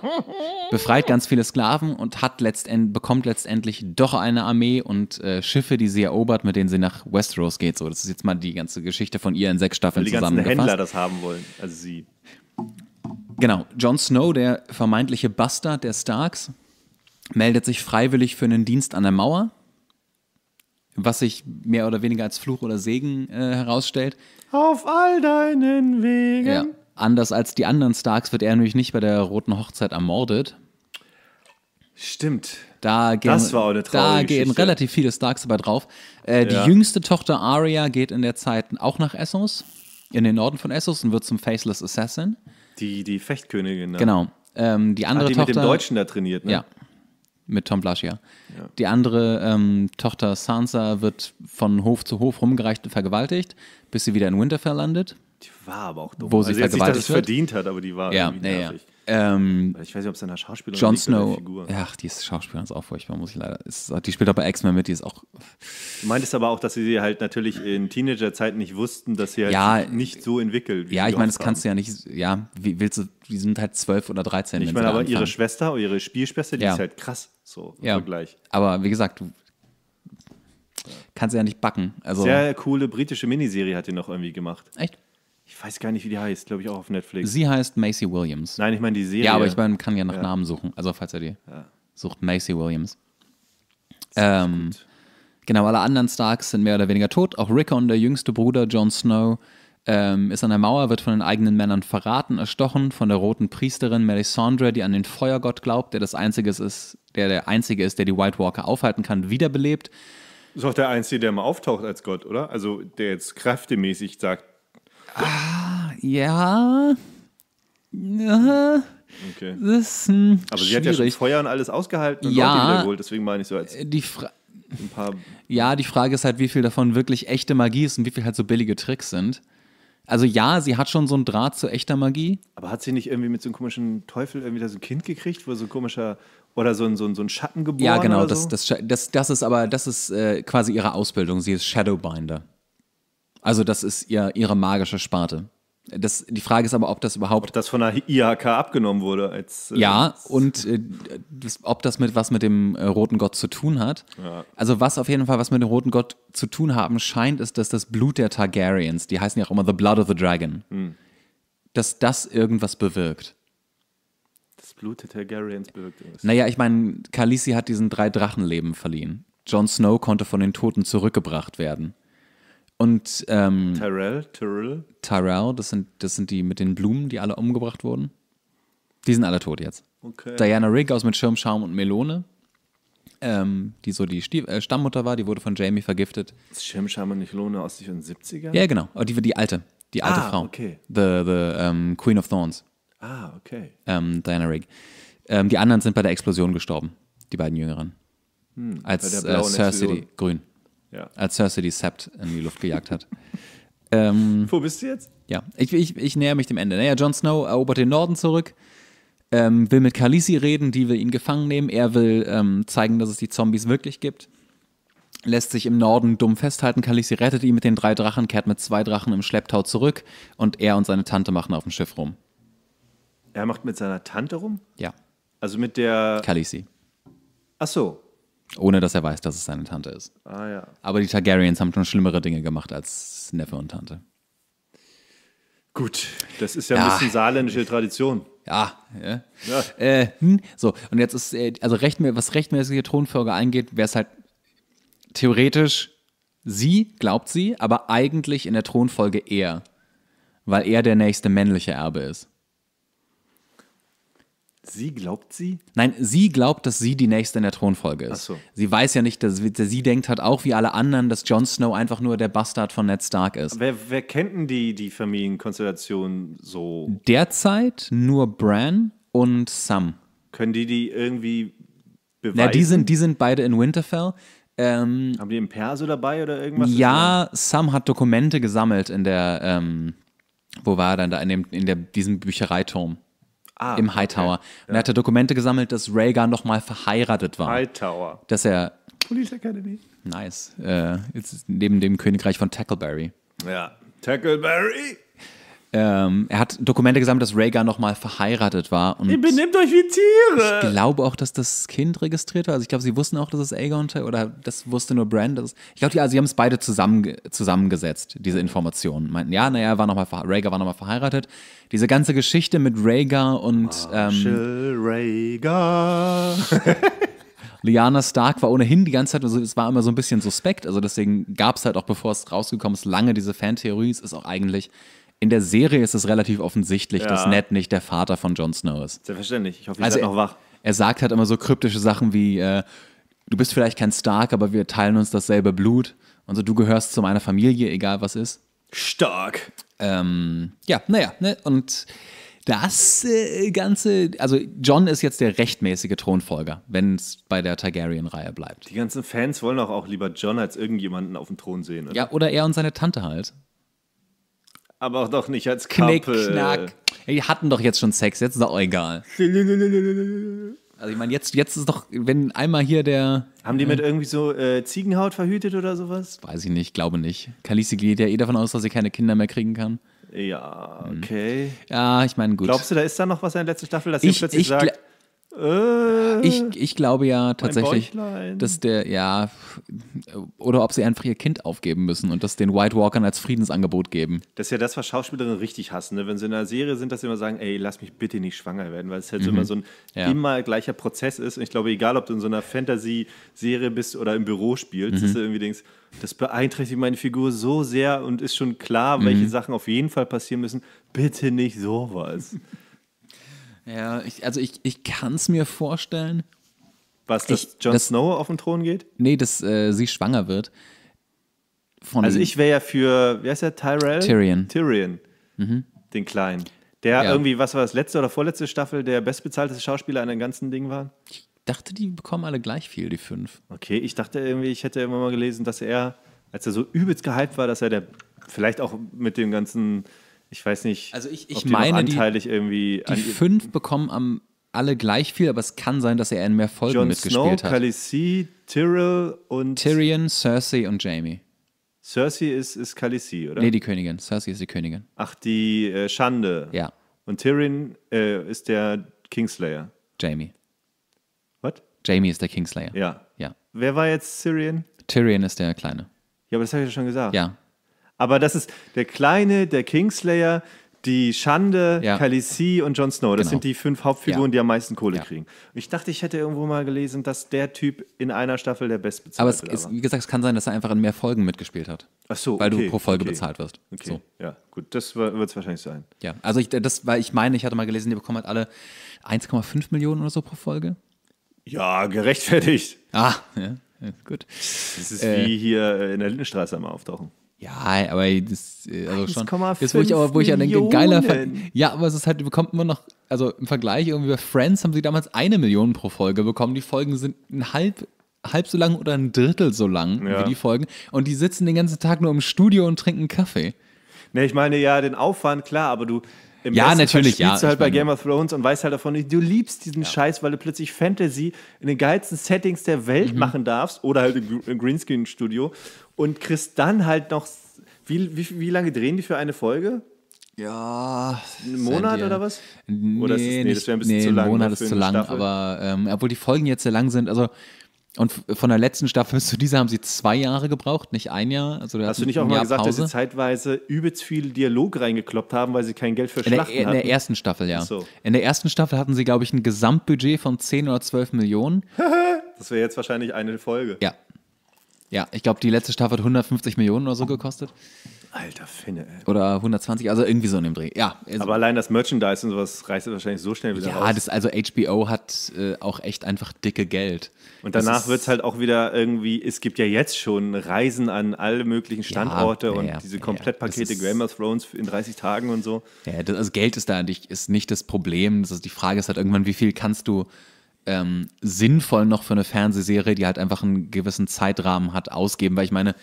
[SPEAKER 1] befreit ganz viele Sklaven und hat letztend, bekommt letztendlich doch eine Armee und äh, Schiffe, die sie erobert, mit denen sie nach Westeros geht. So, das ist jetzt mal die ganze Geschichte von ihr in sechs Staffeln die zusammengefasst. Die Händler das
[SPEAKER 2] haben wollen, also sie.
[SPEAKER 1] Genau, Jon Snow, der vermeintliche Bastard der Starks, meldet sich freiwillig für einen Dienst an der Mauer, was sich mehr oder weniger als Fluch oder Segen äh, herausstellt.
[SPEAKER 2] Auf all deinen Wegen. Ja.
[SPEAKER 1] Anders als die anderen Starks wird er nämlich nicht bei der Roten Hochzeit ermordet. Stimmt. Da gehen, das war auch eine traurige Da gehen Geschichte. relativ viele Starks dabei drauf. Äh, ja. Die jüngste Tochter Arya geht in der Zeit auch nach Essos, in den Norden von Essos und wird zum Faceless Assassin. Die, die Fechtkönigin, ne? Genau. Ähm, die ah, andere ah, die Tochter, mit dem Deutschen da trainiert, ne? Ja. Mit Tom Blascher. Ja. Die andere ähm, Tochter Sansa wird von Hof zu Hof rumgereicht und vergewaltigt, bis sie wieder in Winterfell landet. Die war aber auch dumm. Wo also sie jetzt nicht, dass es verdient
[SPEAKER 2] hat, aber die war ja, irgendwie nervig.
[SPEAKER 1] Ja. Ähm, ich weiß nicht, ob es an der Schauspielerin John Snow, oder Figur. Ach, die ist Schauspielerin ist auch furchtbar, muss ich leider. Ist, die spielt auch bei X-Men mit, die ist auch.
[SPEAKER 2] Du meintest aber auch, dass sie halt natürlich in Teenager-Zeiten nicht wussten, dass sie halt ja, nicht so entwickelt. wie ja, ich meine, das kannst
[SPEAKER 1] du ja nicht. Ja, wie, willst du? Die sind halt zwölf oder dreizehn. Ich meine, aber anfangen. ihre
[SPEAKER 2] Schwester oder ihre Spielschwester, die ist halt krass so im Vergleich.
[SPEAKER 1] Aber wie gesagt, du kannst sie ja nicht backen. Also, Sehr
[SPEAKER 2] coole britische Miniserie hat die noch irgendwie gemacht. Echt? Ich weiß gar nicht, wie die heißt, glaube ich auch auf
[SPEAKER 1] Netflix. Sie heißt Macy Williams. Nein, ich meine die Serie. Ja, aber ich meine, man kann ja nach ja. Namen suchen. Also falls er die ja. sucht, Macy Williams. Ähm, genau, alle anderen Starks sind mehr oder weniger tot. Auch Rickon, der jüngste Bruder, Jon Snow, ähm, ist an der Mauer, wird von den eigenen Männern verraten, erstochen, von der roten Priesterin Melisandre, die an den Feuergott glaubt, der das Einzige ist, der der Einzige ist, der die White Walker aufhalten kann, wiederbelebt.
[SPEAKER 2] Ist auch der Einzige, der mal auftaucht als Gott, oder? Also der jetzt kräftemäßig sagt,
[SPEAKER 1] Ah, ja. ja. Okay. Das ist, hm, Aber sie schwierig. hat ja schon
[SPEAKER 2] Feuer und alles ausgehalten und ja, Leute wiedergeholt,
[SPEAKER 1] deswegen meine ich so als. Die ein paar ja, die Frage ist halt, wie viel davon wirklich echte Magie ist und wie viel halt so billige Tricks sind. Also ja, sie hat schon so einen Draht zu echter Magie. Aber hat
[SPEAKER 2] sie nicht irgendwie mit so einem komischen Teufel irgendwie da so ein Kind gekriegt, wo so ein komischer oder so ein, so ein, so ein Schatten geboren Ja, genau, das, so?
[SPEAKER 1] das, das, das, ist aber, das ist äh, quasi ihre Ausbildung. Sie ist Shadowbinder. Also das ist ihr, ihre magische Sparte. Das, die Frage ist aber, ob das überhaupt. Ob das von der
[SPEAKER 2] IHK abgenommen wurde. Als, äh,
[SPEAKER 1] ja, und äh, das, ob das mit was mit dem äh, Roten Gott zu tun hat. Ja. Also, was auf jeden Fall was mit dem Roten Gott zu tun haben scheint, ist, dass das Blut der Targaryens, die heißen ja auch immer The Blood of the Dragon, hm. dass das irgendwas bewirkt.
[SPEAKER 2] Das Blut der Targaryens bewirkt irgendwas. Naja,
[SPEAKER 1] ich meine, Khaleesi hat diesen drei Drachenleben verliehen. Jon Snow konnte von den Toten zurückgebracht werden. Und ähm, Tyrell, Tyrell. Tyrell, das sind, das sind die mit den Blumen, die alle umgebracht wurden. Die sind alle tot jetzt. Okay. Diana Rigg aus mit Schirmschaum und Melone, ähm, die so die Stief äh, Stammmutter war, die wurde von Jamie vergiftet. Ist Schirmschaum und Melone aus den 70ern? Ja, genau. Oh, die, die alte, die alte ah, Frau. okay. The, the um, ähm, Queen of Thorns. Ah, okay. Ähm, Diana Rigg. Ähm, die anderen sind bei der Explosion gestorben, die beiden Jüngeren. Hm, als äh, Sir City, grün. Ja. Als Cersei die Sept in die Luft gejagt hat. ähm, Wo bist du jetzt? Ja, ich, ich, ich näher mich dem Ende. Naja, Jon Snow erobert den Norden zurück, ähm, will mit Khaleesi reden, die will ihn gefangen nehmen. Er will ähm, zeigen, dass es die Zombies wirklich gibt. Lässt sich im Norden dumm festhalten. Khaleesi rettet ihn mit den drei Drachen, kehrt mit zwei Drachen im Schlepptau zurück und er und seine Tante machen auf dem Schiff rum.
[SPEAKER 2] Er macht mit seiner Tante rum? Ja. Also mit der. Khaleesi. Ach so,
[SPEAKER 1] ohne dass er weiß, dass es seine Tante ist. Ah ja. Aber die Targaryens haben schon schlimmere Dinge gemacht als Neffe und Tante.
[SPEAKER 2] Gut, das ist ja, ja. ein bisschen saarländische
[SPEAKER 1] Tradition. Ja, ja. ja. Äh, hm, so, und jetzt ist, äh, also recht, was rechtmäßige Thronfolge angeht, wäre es halt theoretisch sie, glaubt sie, aber eigentlich in der Thronfolge er. Weil er der nächste männliche Erbe ist.
[SPEAKER 2] Sie glaubt sie?
[SPEAKER 1] Nein, sie glaubt, dass sie die nächste in der Thronfolge ist. Ach so. Sie weiß ja nicht, dass sie, sie denkt hat, auch wie alle anderen, dass Jon Snow einfach nur der Bastard von Ned Stark ist.
[SPEAKER 2] Wer, wer kennt denn die, die Familienkonstellation so?
[SPEAKER 1] Derzeit nur Bran und Sam.
[SPEAKER 2] Können die die irgendwie beweisen? Ja, die sind, die sind
[SPEAKER 1] beide in Winterfell. Ähm, Haben die einen Perso dabei oder irgendwas? Ja, Sam hat Dokumente gesammelt in der, ähm, wo war er denn da? In, dem, in der, diesem Büchereiturm. Ah, Im Hightower. Okay. Und er hatte Dokumente gesammelt, dass Rhaegar nochmal verheiratet war. Hightower. Dass er.
[SPEAKER 2] Police Academy.
[SPEAKER 1] Nice. Äh, jetzt neben dem Königreich von Tackleberry. Ja.
[SPEAKER 2] Tackleberry!
[SPEAKER 1] Ähm, er hat Dokumente gesammelt, dass Rhaegar nochmal verheiratet war. Und Ihr benimmt
[SPEAKER 2] euch wie Tiere! Ich
[SPEAKER 1] glaube auch, dass das Kind registriert war. Also ich glaube, sie wussten auch, dass es Aegon oder das wusste nur Brand. Ich glaube, also sie haben es beide zusammen, zusammengesetzt, diese Informationen. Meinten, ja, naja, er war noch mal, Rhaegar war nochmal verheiratet. Diese ganze Geschichte mit Rhaegar und... Marshall ähm, Liana Stark war ohnehin die ganze Zeit, also es war immer so ein bisschen suspekt, also deswegen gab es halt auch, bevor es rausgekommen ist, lange diese Fantheorie. Es ist auch eigentlich in der Serie ist es relativ offensichtlich, ja. dass Ned nicht der Vater von Jon Snow ist.
[SPEAKER 2] Selbstverständlich. Ich hoffe, ich also werde noch wach.
[SPEAKER 1] Er, sagt halt immer so kryptische Sachen wie: äh, Du bist vielleicht kein Stark, aber wir teilen uns dasselbe Blut. Und so, du gehörst zu meiner Familie, egal was ist. Stark. Ähm, ja, naja, ne? Und das äh, Ganze, also John ist jetzt der rechtmäßige Thronfolger, wenn es bei der Targaryen-Reihe bleibt.
[SPEAKER 2] Die ganzen Fans wollen doch auch lieber John als irgendjemanden auf dem Thron sehen, oder?
[SPEAKER 1] Ja, oder er und seine Tante halt.
[SPEAKER 2] Aber auch doch nicht als Knickknack. Knack.
[SPEAKER 1] Die hatten doch jetzt schon Sex, jetzt ist doch egal. Also ich meine, jetzt, jetzt ist doch, wenn einmal hier der. Haben die mit äh, irgendwie so äh, Ziegenhaut verhütet oder sowas? Weiß ich nicht, glaube nicht. Kalisi geht ja eh davon aus, dass sie keine Kinder mehr kriegen kann. Ja, mhm. okay. Hm. Ja, ich meine, gut. Glaubst du, da
[SPEAKER 2] ist da noch was in der letzten Staffel, dass sie plötzlich ich sagt,
[SPEAKER 1] äh. ich, ich glaube ja tatsächlich, dass der, ja, oder ob sie einfach ihr Kind aufgeben müssen und das den White Walkern als Friedensangebot geben.
[SPEAKER 2] Das ist ja das, was Schauspielerinnen richtig hassen, ne? wenn sie in einer Serie sind, dass sie immer sagen, ey, lass mich bitte nicht schwanger werden, weil es halt mhm. so immer mhm. so ein ja. immer gleicher Prozess ist. Und ich glaube, egal, ob du in so einer Fantasy-Serie bist oder im Büro spielst, mhm. dass du irgendwie denkst, das beeinträchtigt meine Figur so sehr und ist schon klar, mhm. welche mhm. Sachen auf jeden Fall passieren müssen. Bitte nicht sowas.
[SPEAKER 1] Ja, ich, also ich, ich kann es mir vorstellen. Was, dass ich, Jon das, Snow auf den Thron geht? Nee, dass äh, sie schwanger wird. Von also ich wäre ja
[SPEAKER 2] für, wie heißt der, Tyrell? Tyrion. Tyrion, mhm. den Kleinen. Der ja. irgendwie, was war das, letzte oder vorletzte Staffel, der bestbezahlteste Schauspieler an dem ganzen Ding war? Ich
[SPEAKER 1] dachte, die bekommen alle gleich viel, die fünf.
[SPEAKER 2] Okay, ich dachte irgendwie, ich hätte immer mal gelesen, dass er, als er so übelst gehypt war, dass er der, vielleicht auch mit dem ganzen ich weiß nicht, also ich, ich ob die meine, die, irgendwie die fünf
[SPEAKER 1] bekommen am alle gleich viel, aber es kann sein, dass er in mehr Folgen Jon mitgespielt Snow, hat.
[SPEAKER 2] Khaleesi,
[SPEAKER 1] Tyrell und Tyrion, Cersei und Jamie.
[SPEAKER 2] Cersei ist, ist Khaleesi, oder? Nee, die
[SPEAKER 1] Königin. Cersei ist die Königin.
[SPEAKER 2] Ach, die äh, Schande. Ja. Und Tyrion äh, ist der Kingslayer.
[SPEAKER 1] Jamie. What? Jamie ist der Kingslayer. Ja. Ja.
[SPEAKER 2] Wer war jetzt Tyrion?
[SPEAKER 1] Tyrion ist der Kleine.
[SPEAKER 2] Ja, aber das habe ich ja schon gesagt. Ja. Aber das ist der Kleine, der Kingslayer, die Schande, ja. Khaleesi und Jon
[SPEAKER 1] Snow. Das genau. sind die fünf Hauptfiguren, ja. die am meisten Kohle ja. kriegen. Und
[SPEAKER 2] ich dachte, ich hätte irgendwo mal gelesen, dass der Typ in einer Staffel der Bestbezahlte war. Aber es ist,
[SPEAKER 1] wie gesagt, es kann sein, dass er einfach in mehr Folgen mitgespielt hat. Ach so, Weil okay, du pro Folge okay. bezahlt wirst. Okay, so. ja, gut, das wird es wahrscheinlich sein. Ja, also ich, das, weil ich meine, ich hatte mal gelesen, die bekommen halt alle 1,5 Millionen oder so pro Folge. Ja, gerechtfertigt. Ah, ja,
[SPEAKER 2] gut. Das ist äh, wie hier äh, in der Lindenstraße einmal auftauchen. Ja,
[SPEAKER 1] aber das, äh, also schon. Jetzt, wo ich aber, wo ich ja denke, geiler. Ver ja, aber es ist halt, bekommt immer noch, also im Vergleich, irgendwie bei Friends haben sie damals eine Million pro Folge bekommen. Die Folgen sind ein halb, halb so lang oder ein Drittel so lang ja. wie die Folgen. Und die sitzen den ganzen Tag nur im Studio und trinken Kaffee.
[SPEAKER 2] Ne, ich meine ja, den Aufwand, klar, aber du, im ja, natürlich, spielst ja. du halt bei Game of Thrones und weißt halt davon, du liebst diesen ja. Scheiß, weil du plötzlich Fantasy in den geilsten Settings der Welt mhm. machen darfst oder halt im Greenscreen-Studio und kriegst dann halt noch. Wie, wie, wie lange drehen die für eine Folge? Ja. Einen Monat oder was? Nee, äh, oder ist es, nee, das wäre ein bisschen nee, zu lang. Ein Monat ist zu lang, Staffel.
[SPEAKER 1] aber ähm, obwohl die Folgen jetzt sehr lang sind, also. Und von der letzten Staffel bis zu dieser haben sie zwei Jahre gebraucht, nicht ein Jahr. Also Hast du nicht auch mal gesagt, Pause. dass sie
[SPEAKER 2] zeitweise übelst viel Dialog reingekloppt haben, weil sie kein Geld für in Schlachten der, in hatten? In der ersten Staffel, ja. So.
[SPEAKER 1] In der ersten Staffel hatten sie, glaube ich, ein Gesamtbudget von 10 oder 12 Millionen.
[SPEAKER 2] das wäre jetzt wahrscheinlich eine Folge.
[SPEAKER 1] Ja, ja, ich glaube, die letzte Staffel hat 150 Millionen oder so oh. gekostet.
[SPEAKER 2] Alter Finne, ey.
[SPEAKER 1] Oder 120, also irgendwie so in dem Dreh. Ja.
[SPEAKER 2] Also Aber allein das Merchandise und sowas reißt wahrscheinlich so schnell wieder ja, raus.
[SPEAKER 1] Ja, also HBO hat äh, auch echt einfach dicke Geld. Und danach wird
[SPEAKER 2] es halt auch wieder irgendwie, es gibt ja jetzt schon Reisen an alle möglichen Standorte ja, und ja, diese Komplettpakete ja, Game of Thrones in 30 Tagen und so.
[SPEAKER 1] Ja, das, also Geld ist da nicht, ist nicht das Problem. Das ist, die Frage ist halt irgendwann, wie viel kannst du ähm, sinnvoll noch für eine Fernsehserie, die halt einfach einen gewissen Zeitrahmen hat, ausgeben. Weil ich meine,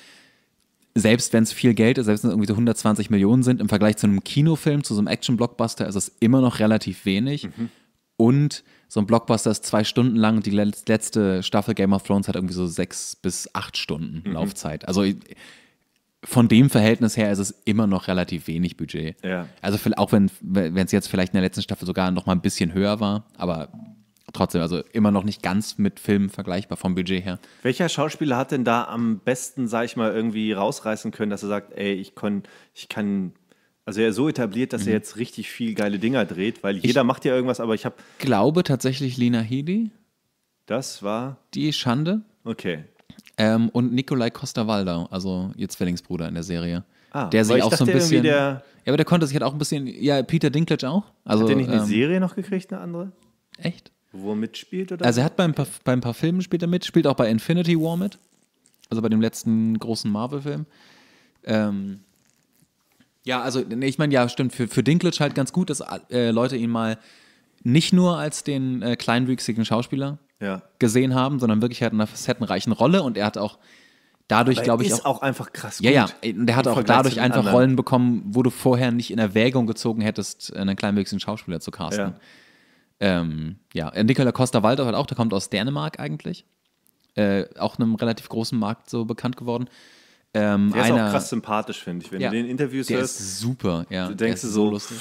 [SPEAKER 1] selbst wenn es viel Geld ist, selbst wenn es irgendwie so 120 Millionen sind, im Vergleich zu einem Kinofilm, zu so einem Action-Blockbuster, ist es immer noch relativ wenig. Mhm. Und so ein Blockbuster ist zwei Stunden lang und die letzte Staffel Game of Thrones hat irgendwie so sechs bis acht Stunden mhm. Laufzeit. Also von dem Verhältnis her ist es immer noch relativ wenig Budget. Ja. Also auch wenn es jetzt vielleicht in der letzten Staffel sogar noch mal ein bisschen höher war, aber trotzdem, also immer noch nicht ganz mit Filmen vergleichbar vom Budget her.
[SPEAKER 2] Welcher Schauspieler hat denn da am besten, sag ich mal, irgendwie rausreißen können, dass er sagt, ey, ich kann, ich kann also er ist so etabliert, dass mhm. er jetzt richtig viel geile Dinger dreht, weil jeder ich
[SPEAKER 1] macht ja irgendwas, aber ich habe glaube tatsächlich Lina Headey. Das war die Schande. Okay. Ähm, und Nikolai Costa-Waldau, also ihr Zwillingsbruder in der Serie. Ah, der sich auch so ein bisschen. Der, ja, aber der konnte sich halt auch ein bisschen. Ja, Peter Dinklage auch. Also, hat der nicht eine ähm, Serie
[SPEAKER 2] noch gekriegt, eine andere? Echt?
[SPEAKER 1] Wo er mitspielt? Oder? Also er hat bei ein, paar, bei ein paar Filmen spielt er mit, spielt auch bei Infinity War mit, also bei dem letzten großen Marvel-Film. Ähm, ja, also ich meine, ja, stimmt, für, für Dinklage halt ganz gut, dass äh, Leute ihn mal nicht nur als den äh, kleinwüchsigen Schauspieler ja. gesehen haben, sondern wirklich halt in einer facettenreichen Rolle und er hat auch dadurch, glaube ich, ist auch, auch einfach krass. Gut ja, ja, äh, und er hat auch dadurch einfach anderen. Rollen bekommen, wo du vorher nicht in Erwägung gezogen hättest, einen kleinwüchsigen Schauspieler zu casten. Ja. Ähm, ja, äh, Nicola Costa Waldorf halt auch, der kommt aus Dänemark eigentlich. Äh, auch einem relativ großen Markt so bekannt geworden. Ähm, der ist einer, auch krass
[SPEAKER 2] sympathisch, finde ich. Wenn ja, du den Interviews der hörst, ist super, ja. Du denkst du so, so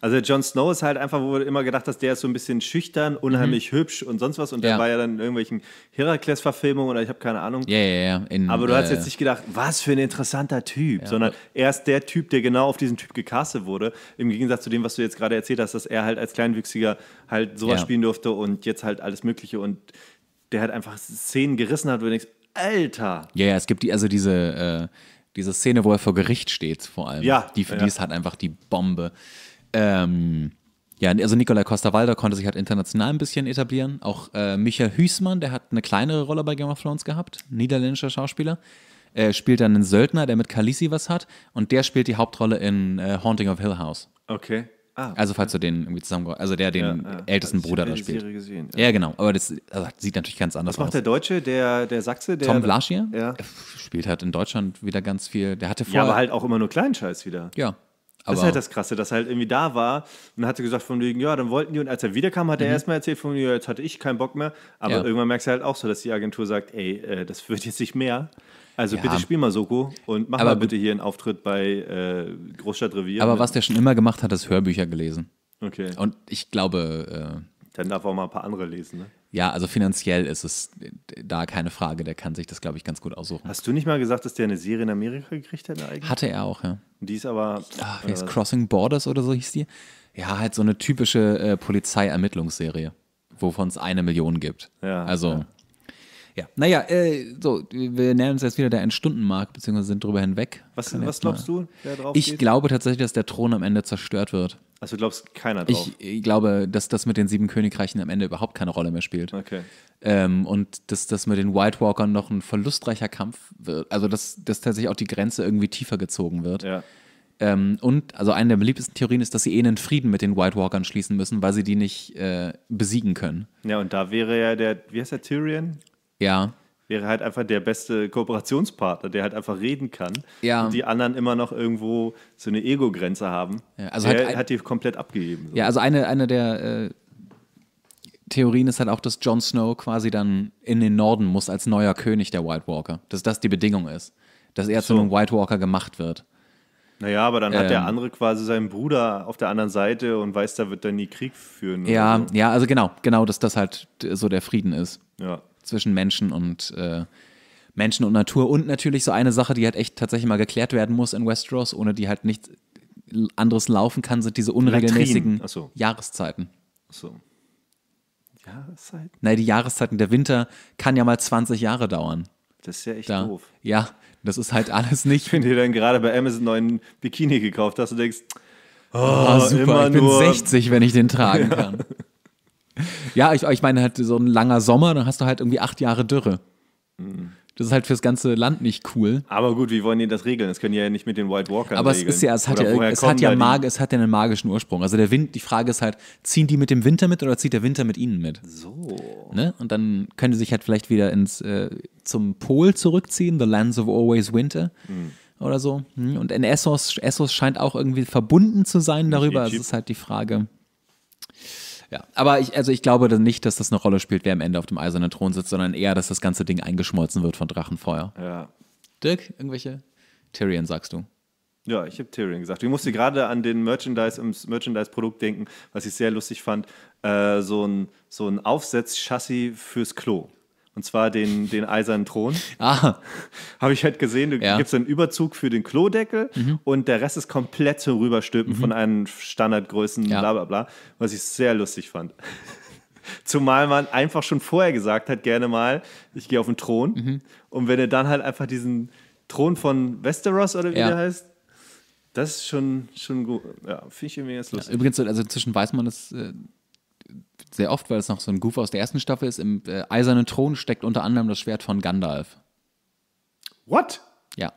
[SPEAKER 2] also Jon Snow ist halt einfach, wo du immer gedacht hast, der ist so ein bisschen schüchtern, mhm. unheimlich mhm. hübsch und sonst was. Und ja. dann war ja dann in irgendwelchen Herakles-Verfilmungen oder ich habe keine Ahnung.
[SPEAKER 1] Ja, ja, ja. In, Aber du äh, hast jetzt nicht gedacht,
[SPEAKER 2] was für ein interessanter Typ, ja. sondern er ist der Typ, der genau auf diesen Typ gecastet wurde. Im Gegensatz zu dem, was du jetzt gerade erzählt hast, dass er halt als Kleinwüchsiger halt sowas ja. spielen durfte und jetzt halt alles Mögliche und der halt einfach Szenen gerissen hat, wo du denkst, Alter.
[SPEAKER 1] Ja, ja, es gibt die, also diese, äh, diese Szene, wo er vor Gericht steht, vor allem. Ja. Die, für ja. die ist halt einfach die Bombe. Ähm, ja, also Nikolai Costa-Waldau konnte sich halt international ein bisschen etablieren. Auch äh, Michael Hüßmann, der hat eine kleinere Rolle bei Game of Thrones gehabt, niederländischer Schauspieler. Äh, spielt dann einen Söldner, der mit Kalisi was hat. Und der spielt die Hauptrolle in äh, Haunting of Hill House. Okay. Ah, also falls du den irgendwie zusammen, also der den ja, ja. Also ältesten Bruder da spielt. Serie gesehen, ja. ja. genau, aber das also, sieht natürlich ganz anders aus. Was macht aus. der
[SPEAKER 2] Deutsche, der der Sachse, der Tom Blaschier? Ja.
[SPEAKER 1] Spielt halt in Deutschland wieder ganz viel. Der hatte vorher, ja, aber halt auch immer nur kleinen Scheiß wieder. Ja, aber das ist halt
[SPEAKER 2] das Krasse, dass er halt irgendwie da war und hatte gesagt von wegen, ja, dann wollten die und als er wiederkam, hat er mhm. erstmal erzählt von ja, jetzt hatte ich keinen Bock mehr. Aber ja. irgendwann merkst du halt auch so, dass die Agentur sagt, ey, äh, das wird jetzt nicht mehr. Also ja. bitte spiel mal Soko und mach aber mal bitte hier einen Auftritt bei äh, Großstadtrevier. Aber was der
[SPEAKER 1] schon immer gemacht hat, ist Hörbücher gelesen. Okay. Und ich glaube. Äh, dann darf er auch mal ein paar andere lesen, ne? Ja, also finanziell ist es da keine Frage. Der kann sich das, glaube ich, ganz gut aussuchen.
[SPEAKER 2] Hast du nicht mal gesagt, dass der eine Serie in Amerika gekriegt hätte? Eigentlich? Hatte er auch, ja. die ist aber. Ach, wie äh, ist
[SPEAKER 1] Crossing Borders oder so hieß die? Ja, halt so eine typische äh, Polizeiermittlungsserie, wovon es eine Million gibt. Ja, also. Ja. Ja, naja, äh, so, wir nähern uns jetzt wieder der Endstundenmark, beziehungsweise sind drüber hinweg. Was, was glaubst mal. du, wer drauf Ich geht? glaube tatsächlich, dass der Thron am Ende zerstört wird. Also du glaubst keiner drauf? Ich, äh, ich, glaube, dass das mit den sieben Königreichen am Ende überhaupt keine Rolle mehr spielt. Okay. Ähm, und dass das mit den White Walkern noch ein verlustreicher Kampf wird. Also dass, dass tatsächlich auch die Grenze irgendwie tiefer gezogen wird. Ja. Ähm, und also eine der beliebtesten Theorien ist, dass sie eh einen Frieden mit den White Walkern schließen müssen, weil sie die nicht äh, besiegen können.
[SPEAKER 2] Ja, und da wäre ja der, wie heißt der Tyrion? Ja. Wäre halt einfach der beste Kooperationspartner, der halt einfach reden kann. Ja. Und die anderen immer noch irgendwo so eine Ego-Grenze haben. Ja, also halt der halt, hat die komplett abgegeben.
[SPEAKER 1] So. Ja, also eine, eine der. Äh Theorien ist halt auch, dass Jon Snow quasi dann in den Norden muss als neuer König der White Walker. Dass das die Bedingung ist. Dass er so. zu einem White Walker gemacht wird.
[SPEAKER 2] Naja, aber dann ähm, hat der ähm. andere quasi seinen Bruder auf der anderen Seite und weiß, da wird dann nie Krieg führen. Ja,
[SPEAKER 1] so. ja, also genau, genau, dass das halt so der Frieden ist. Ja zwischen Menschen und äh, Menschen und Natur. Und natürlich so eine Sache, die halt echt tatsächlich mal geklärt werden muss in Westeros, ohne die halt nichts anderes laufen kann, sind diese unregelmäßigen Ach so. Jahreszeiten. Ach so. Jahreszeiten? Nein, die Jahreszeiten. Der Winter kann ja mal 20 Jahre dauern. Das ist ja echt da. doof. Ja, das ist halt alles nicht. Wenn du dann gerade bei Amazon
[SPEAKER 2] neuen Bikini gekauft hast und denkst, oh, oh super, ich bin nur. 60, wenn ich den tragen ja. kann.
[SPEAKER 1] Ja, ich, ich meine halt so ein langer Sommer, dann hast du halt irgendwie acht Jahre Dürre. Hm. Das ist halt fürs ganze Land nicht cool.
[SPEAKER 2] Aber gut, wie wollen die das regeln? Das können die ja nicht mit den White Walkern Aber regeln. es ist ja, es hat ja, es hat ja,
[SPEAKER 1] es hat ja einen magischen Ursprung. Also der Wind, die Frage ist halt, ziehen die mit dem Winter mit oder zieht der Winter mit ihnen mit? So. Ne? Und dann können die sich halt vielleicht wieder ins, äh, zum Pol zurückziehen, The Lands of Always Winter. Mhm. Oder so. Hm? Und in Essos, Essos scheint auch irgendwie verbunden zu sein darüber. Das ist halt die Frage. Ja, aber ich, also ich glaube nicht, dass das eine Rolle spielt, wer am Ende auf dem eisernen Thron sitzt, sondern eher, dass das ganze Ding eingeschmolzen wird von Drachenfeuer. Ja. Dirk, irgendwelche? Tyrion, sagst du.
[SPEAKER 2] Ja, ich habe Tyrion gesagt. Ich musste gerade an den Merchandise, ums Merchandise-Produkt denken, was ich sehr lustig fand. Äh, so ein, so ein Aufsatz-Chassis fürs Klo. Und zwar den, den eisernen Thron. Ah. Habe ich halt gesehen, da ja. gibt es einen Überzug für den Klodeckel mhm. und der Rest ist komplett zum Rüberstülpen mhm. von einem Standardgrößen, ja. bla bla bla. Was ich sehr lustig fand. Zumal man einfach schon vorher gesagt hat, gerne mal, ich gehe auf den Thron. Mhm. Und wenn er dann halt einfach diesen Thron von Westeros oder wie ja. der heißt, das ist schon, schon gut. Ja, finde ich irgendwie ganz lustig. Ja, übrigens,
[SPEAKER 1] also zwischen Weißmann ist. Äh sehr oft, weil es noch so ein Goof aus der ersten Staffel ist, im äh, eisernen Thron steckt unter anderem das Schwert von Gandalf. What? Ja.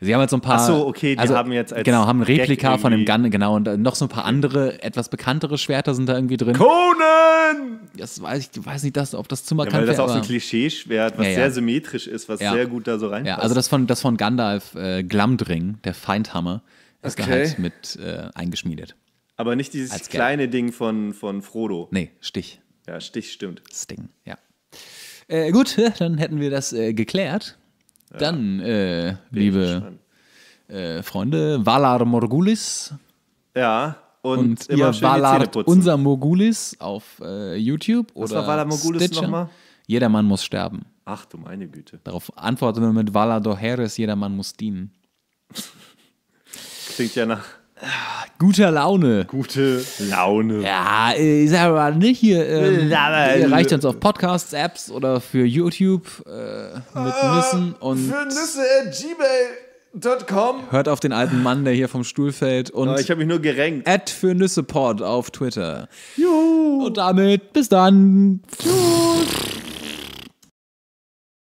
[SPEAKER 1] Sie haben jetzt halt so ein paar. Ach so, okay, die also, haben jetzt als Genau, haben ein Replika von dem Gandalf, genau, und äh, noch so ein paar andere, etwas bekanntere Schwerter sind da irgendwie drin. Conan! Das weiß ich, weiß nicht, das, ob das Zimmer ja, kann. Weil das wäre, auch so ein
[SPEAKER 2] Klischeeschwert, was ja, ja. sehr symmetrisch ist, was sehr gut da so reinpasst. Ja, also das
[SPEAKER 1] von, das von Gandalf äh, Glamdring, der Feindhammer, ist okay. da halt mit äh, eingeschmiedet.
[SPEAKER 2] Aber nicht dieses kleine Ding
[SPEAKER 1] von, von Frodo. Nee, Stich. Ja, Stich stimmt. Sting, ja. Äh, gut, dann hätten wir das äh, geklärt. Ja. Dann, äh, liebe äh, Freunde, Valar Morgulis.
[SPEAKER 2] Ja, und, und immer ihr Valar,
[SPEAKER 1] unser Morgulis auf äh, YouTube Was oder war Valar Morgulis nochmal? Jeder Mann muss sterben. Ach du meine Güte. Darauf antworten wir mit Valar Doheres, jeder Mann muss dienen. Klingt ja nach guter Laune. Gute Laune. Ja, ich sag mal, nicht hier. Ähm, reicht uns auf Podcasts, Apps oder für YouTube äh, mit ah, Nüssen und.
[SPEAKER 2] Für Nüsse at gmail.com.
[SPEAKER 1] Hört auf den alten Mann, der hier vom Stuhl fällt. Und oh, ich habe mich nur gerenkt. At für Nüsse Pod auf Twitter. Juhu. Und damit bis dann. Tschüss.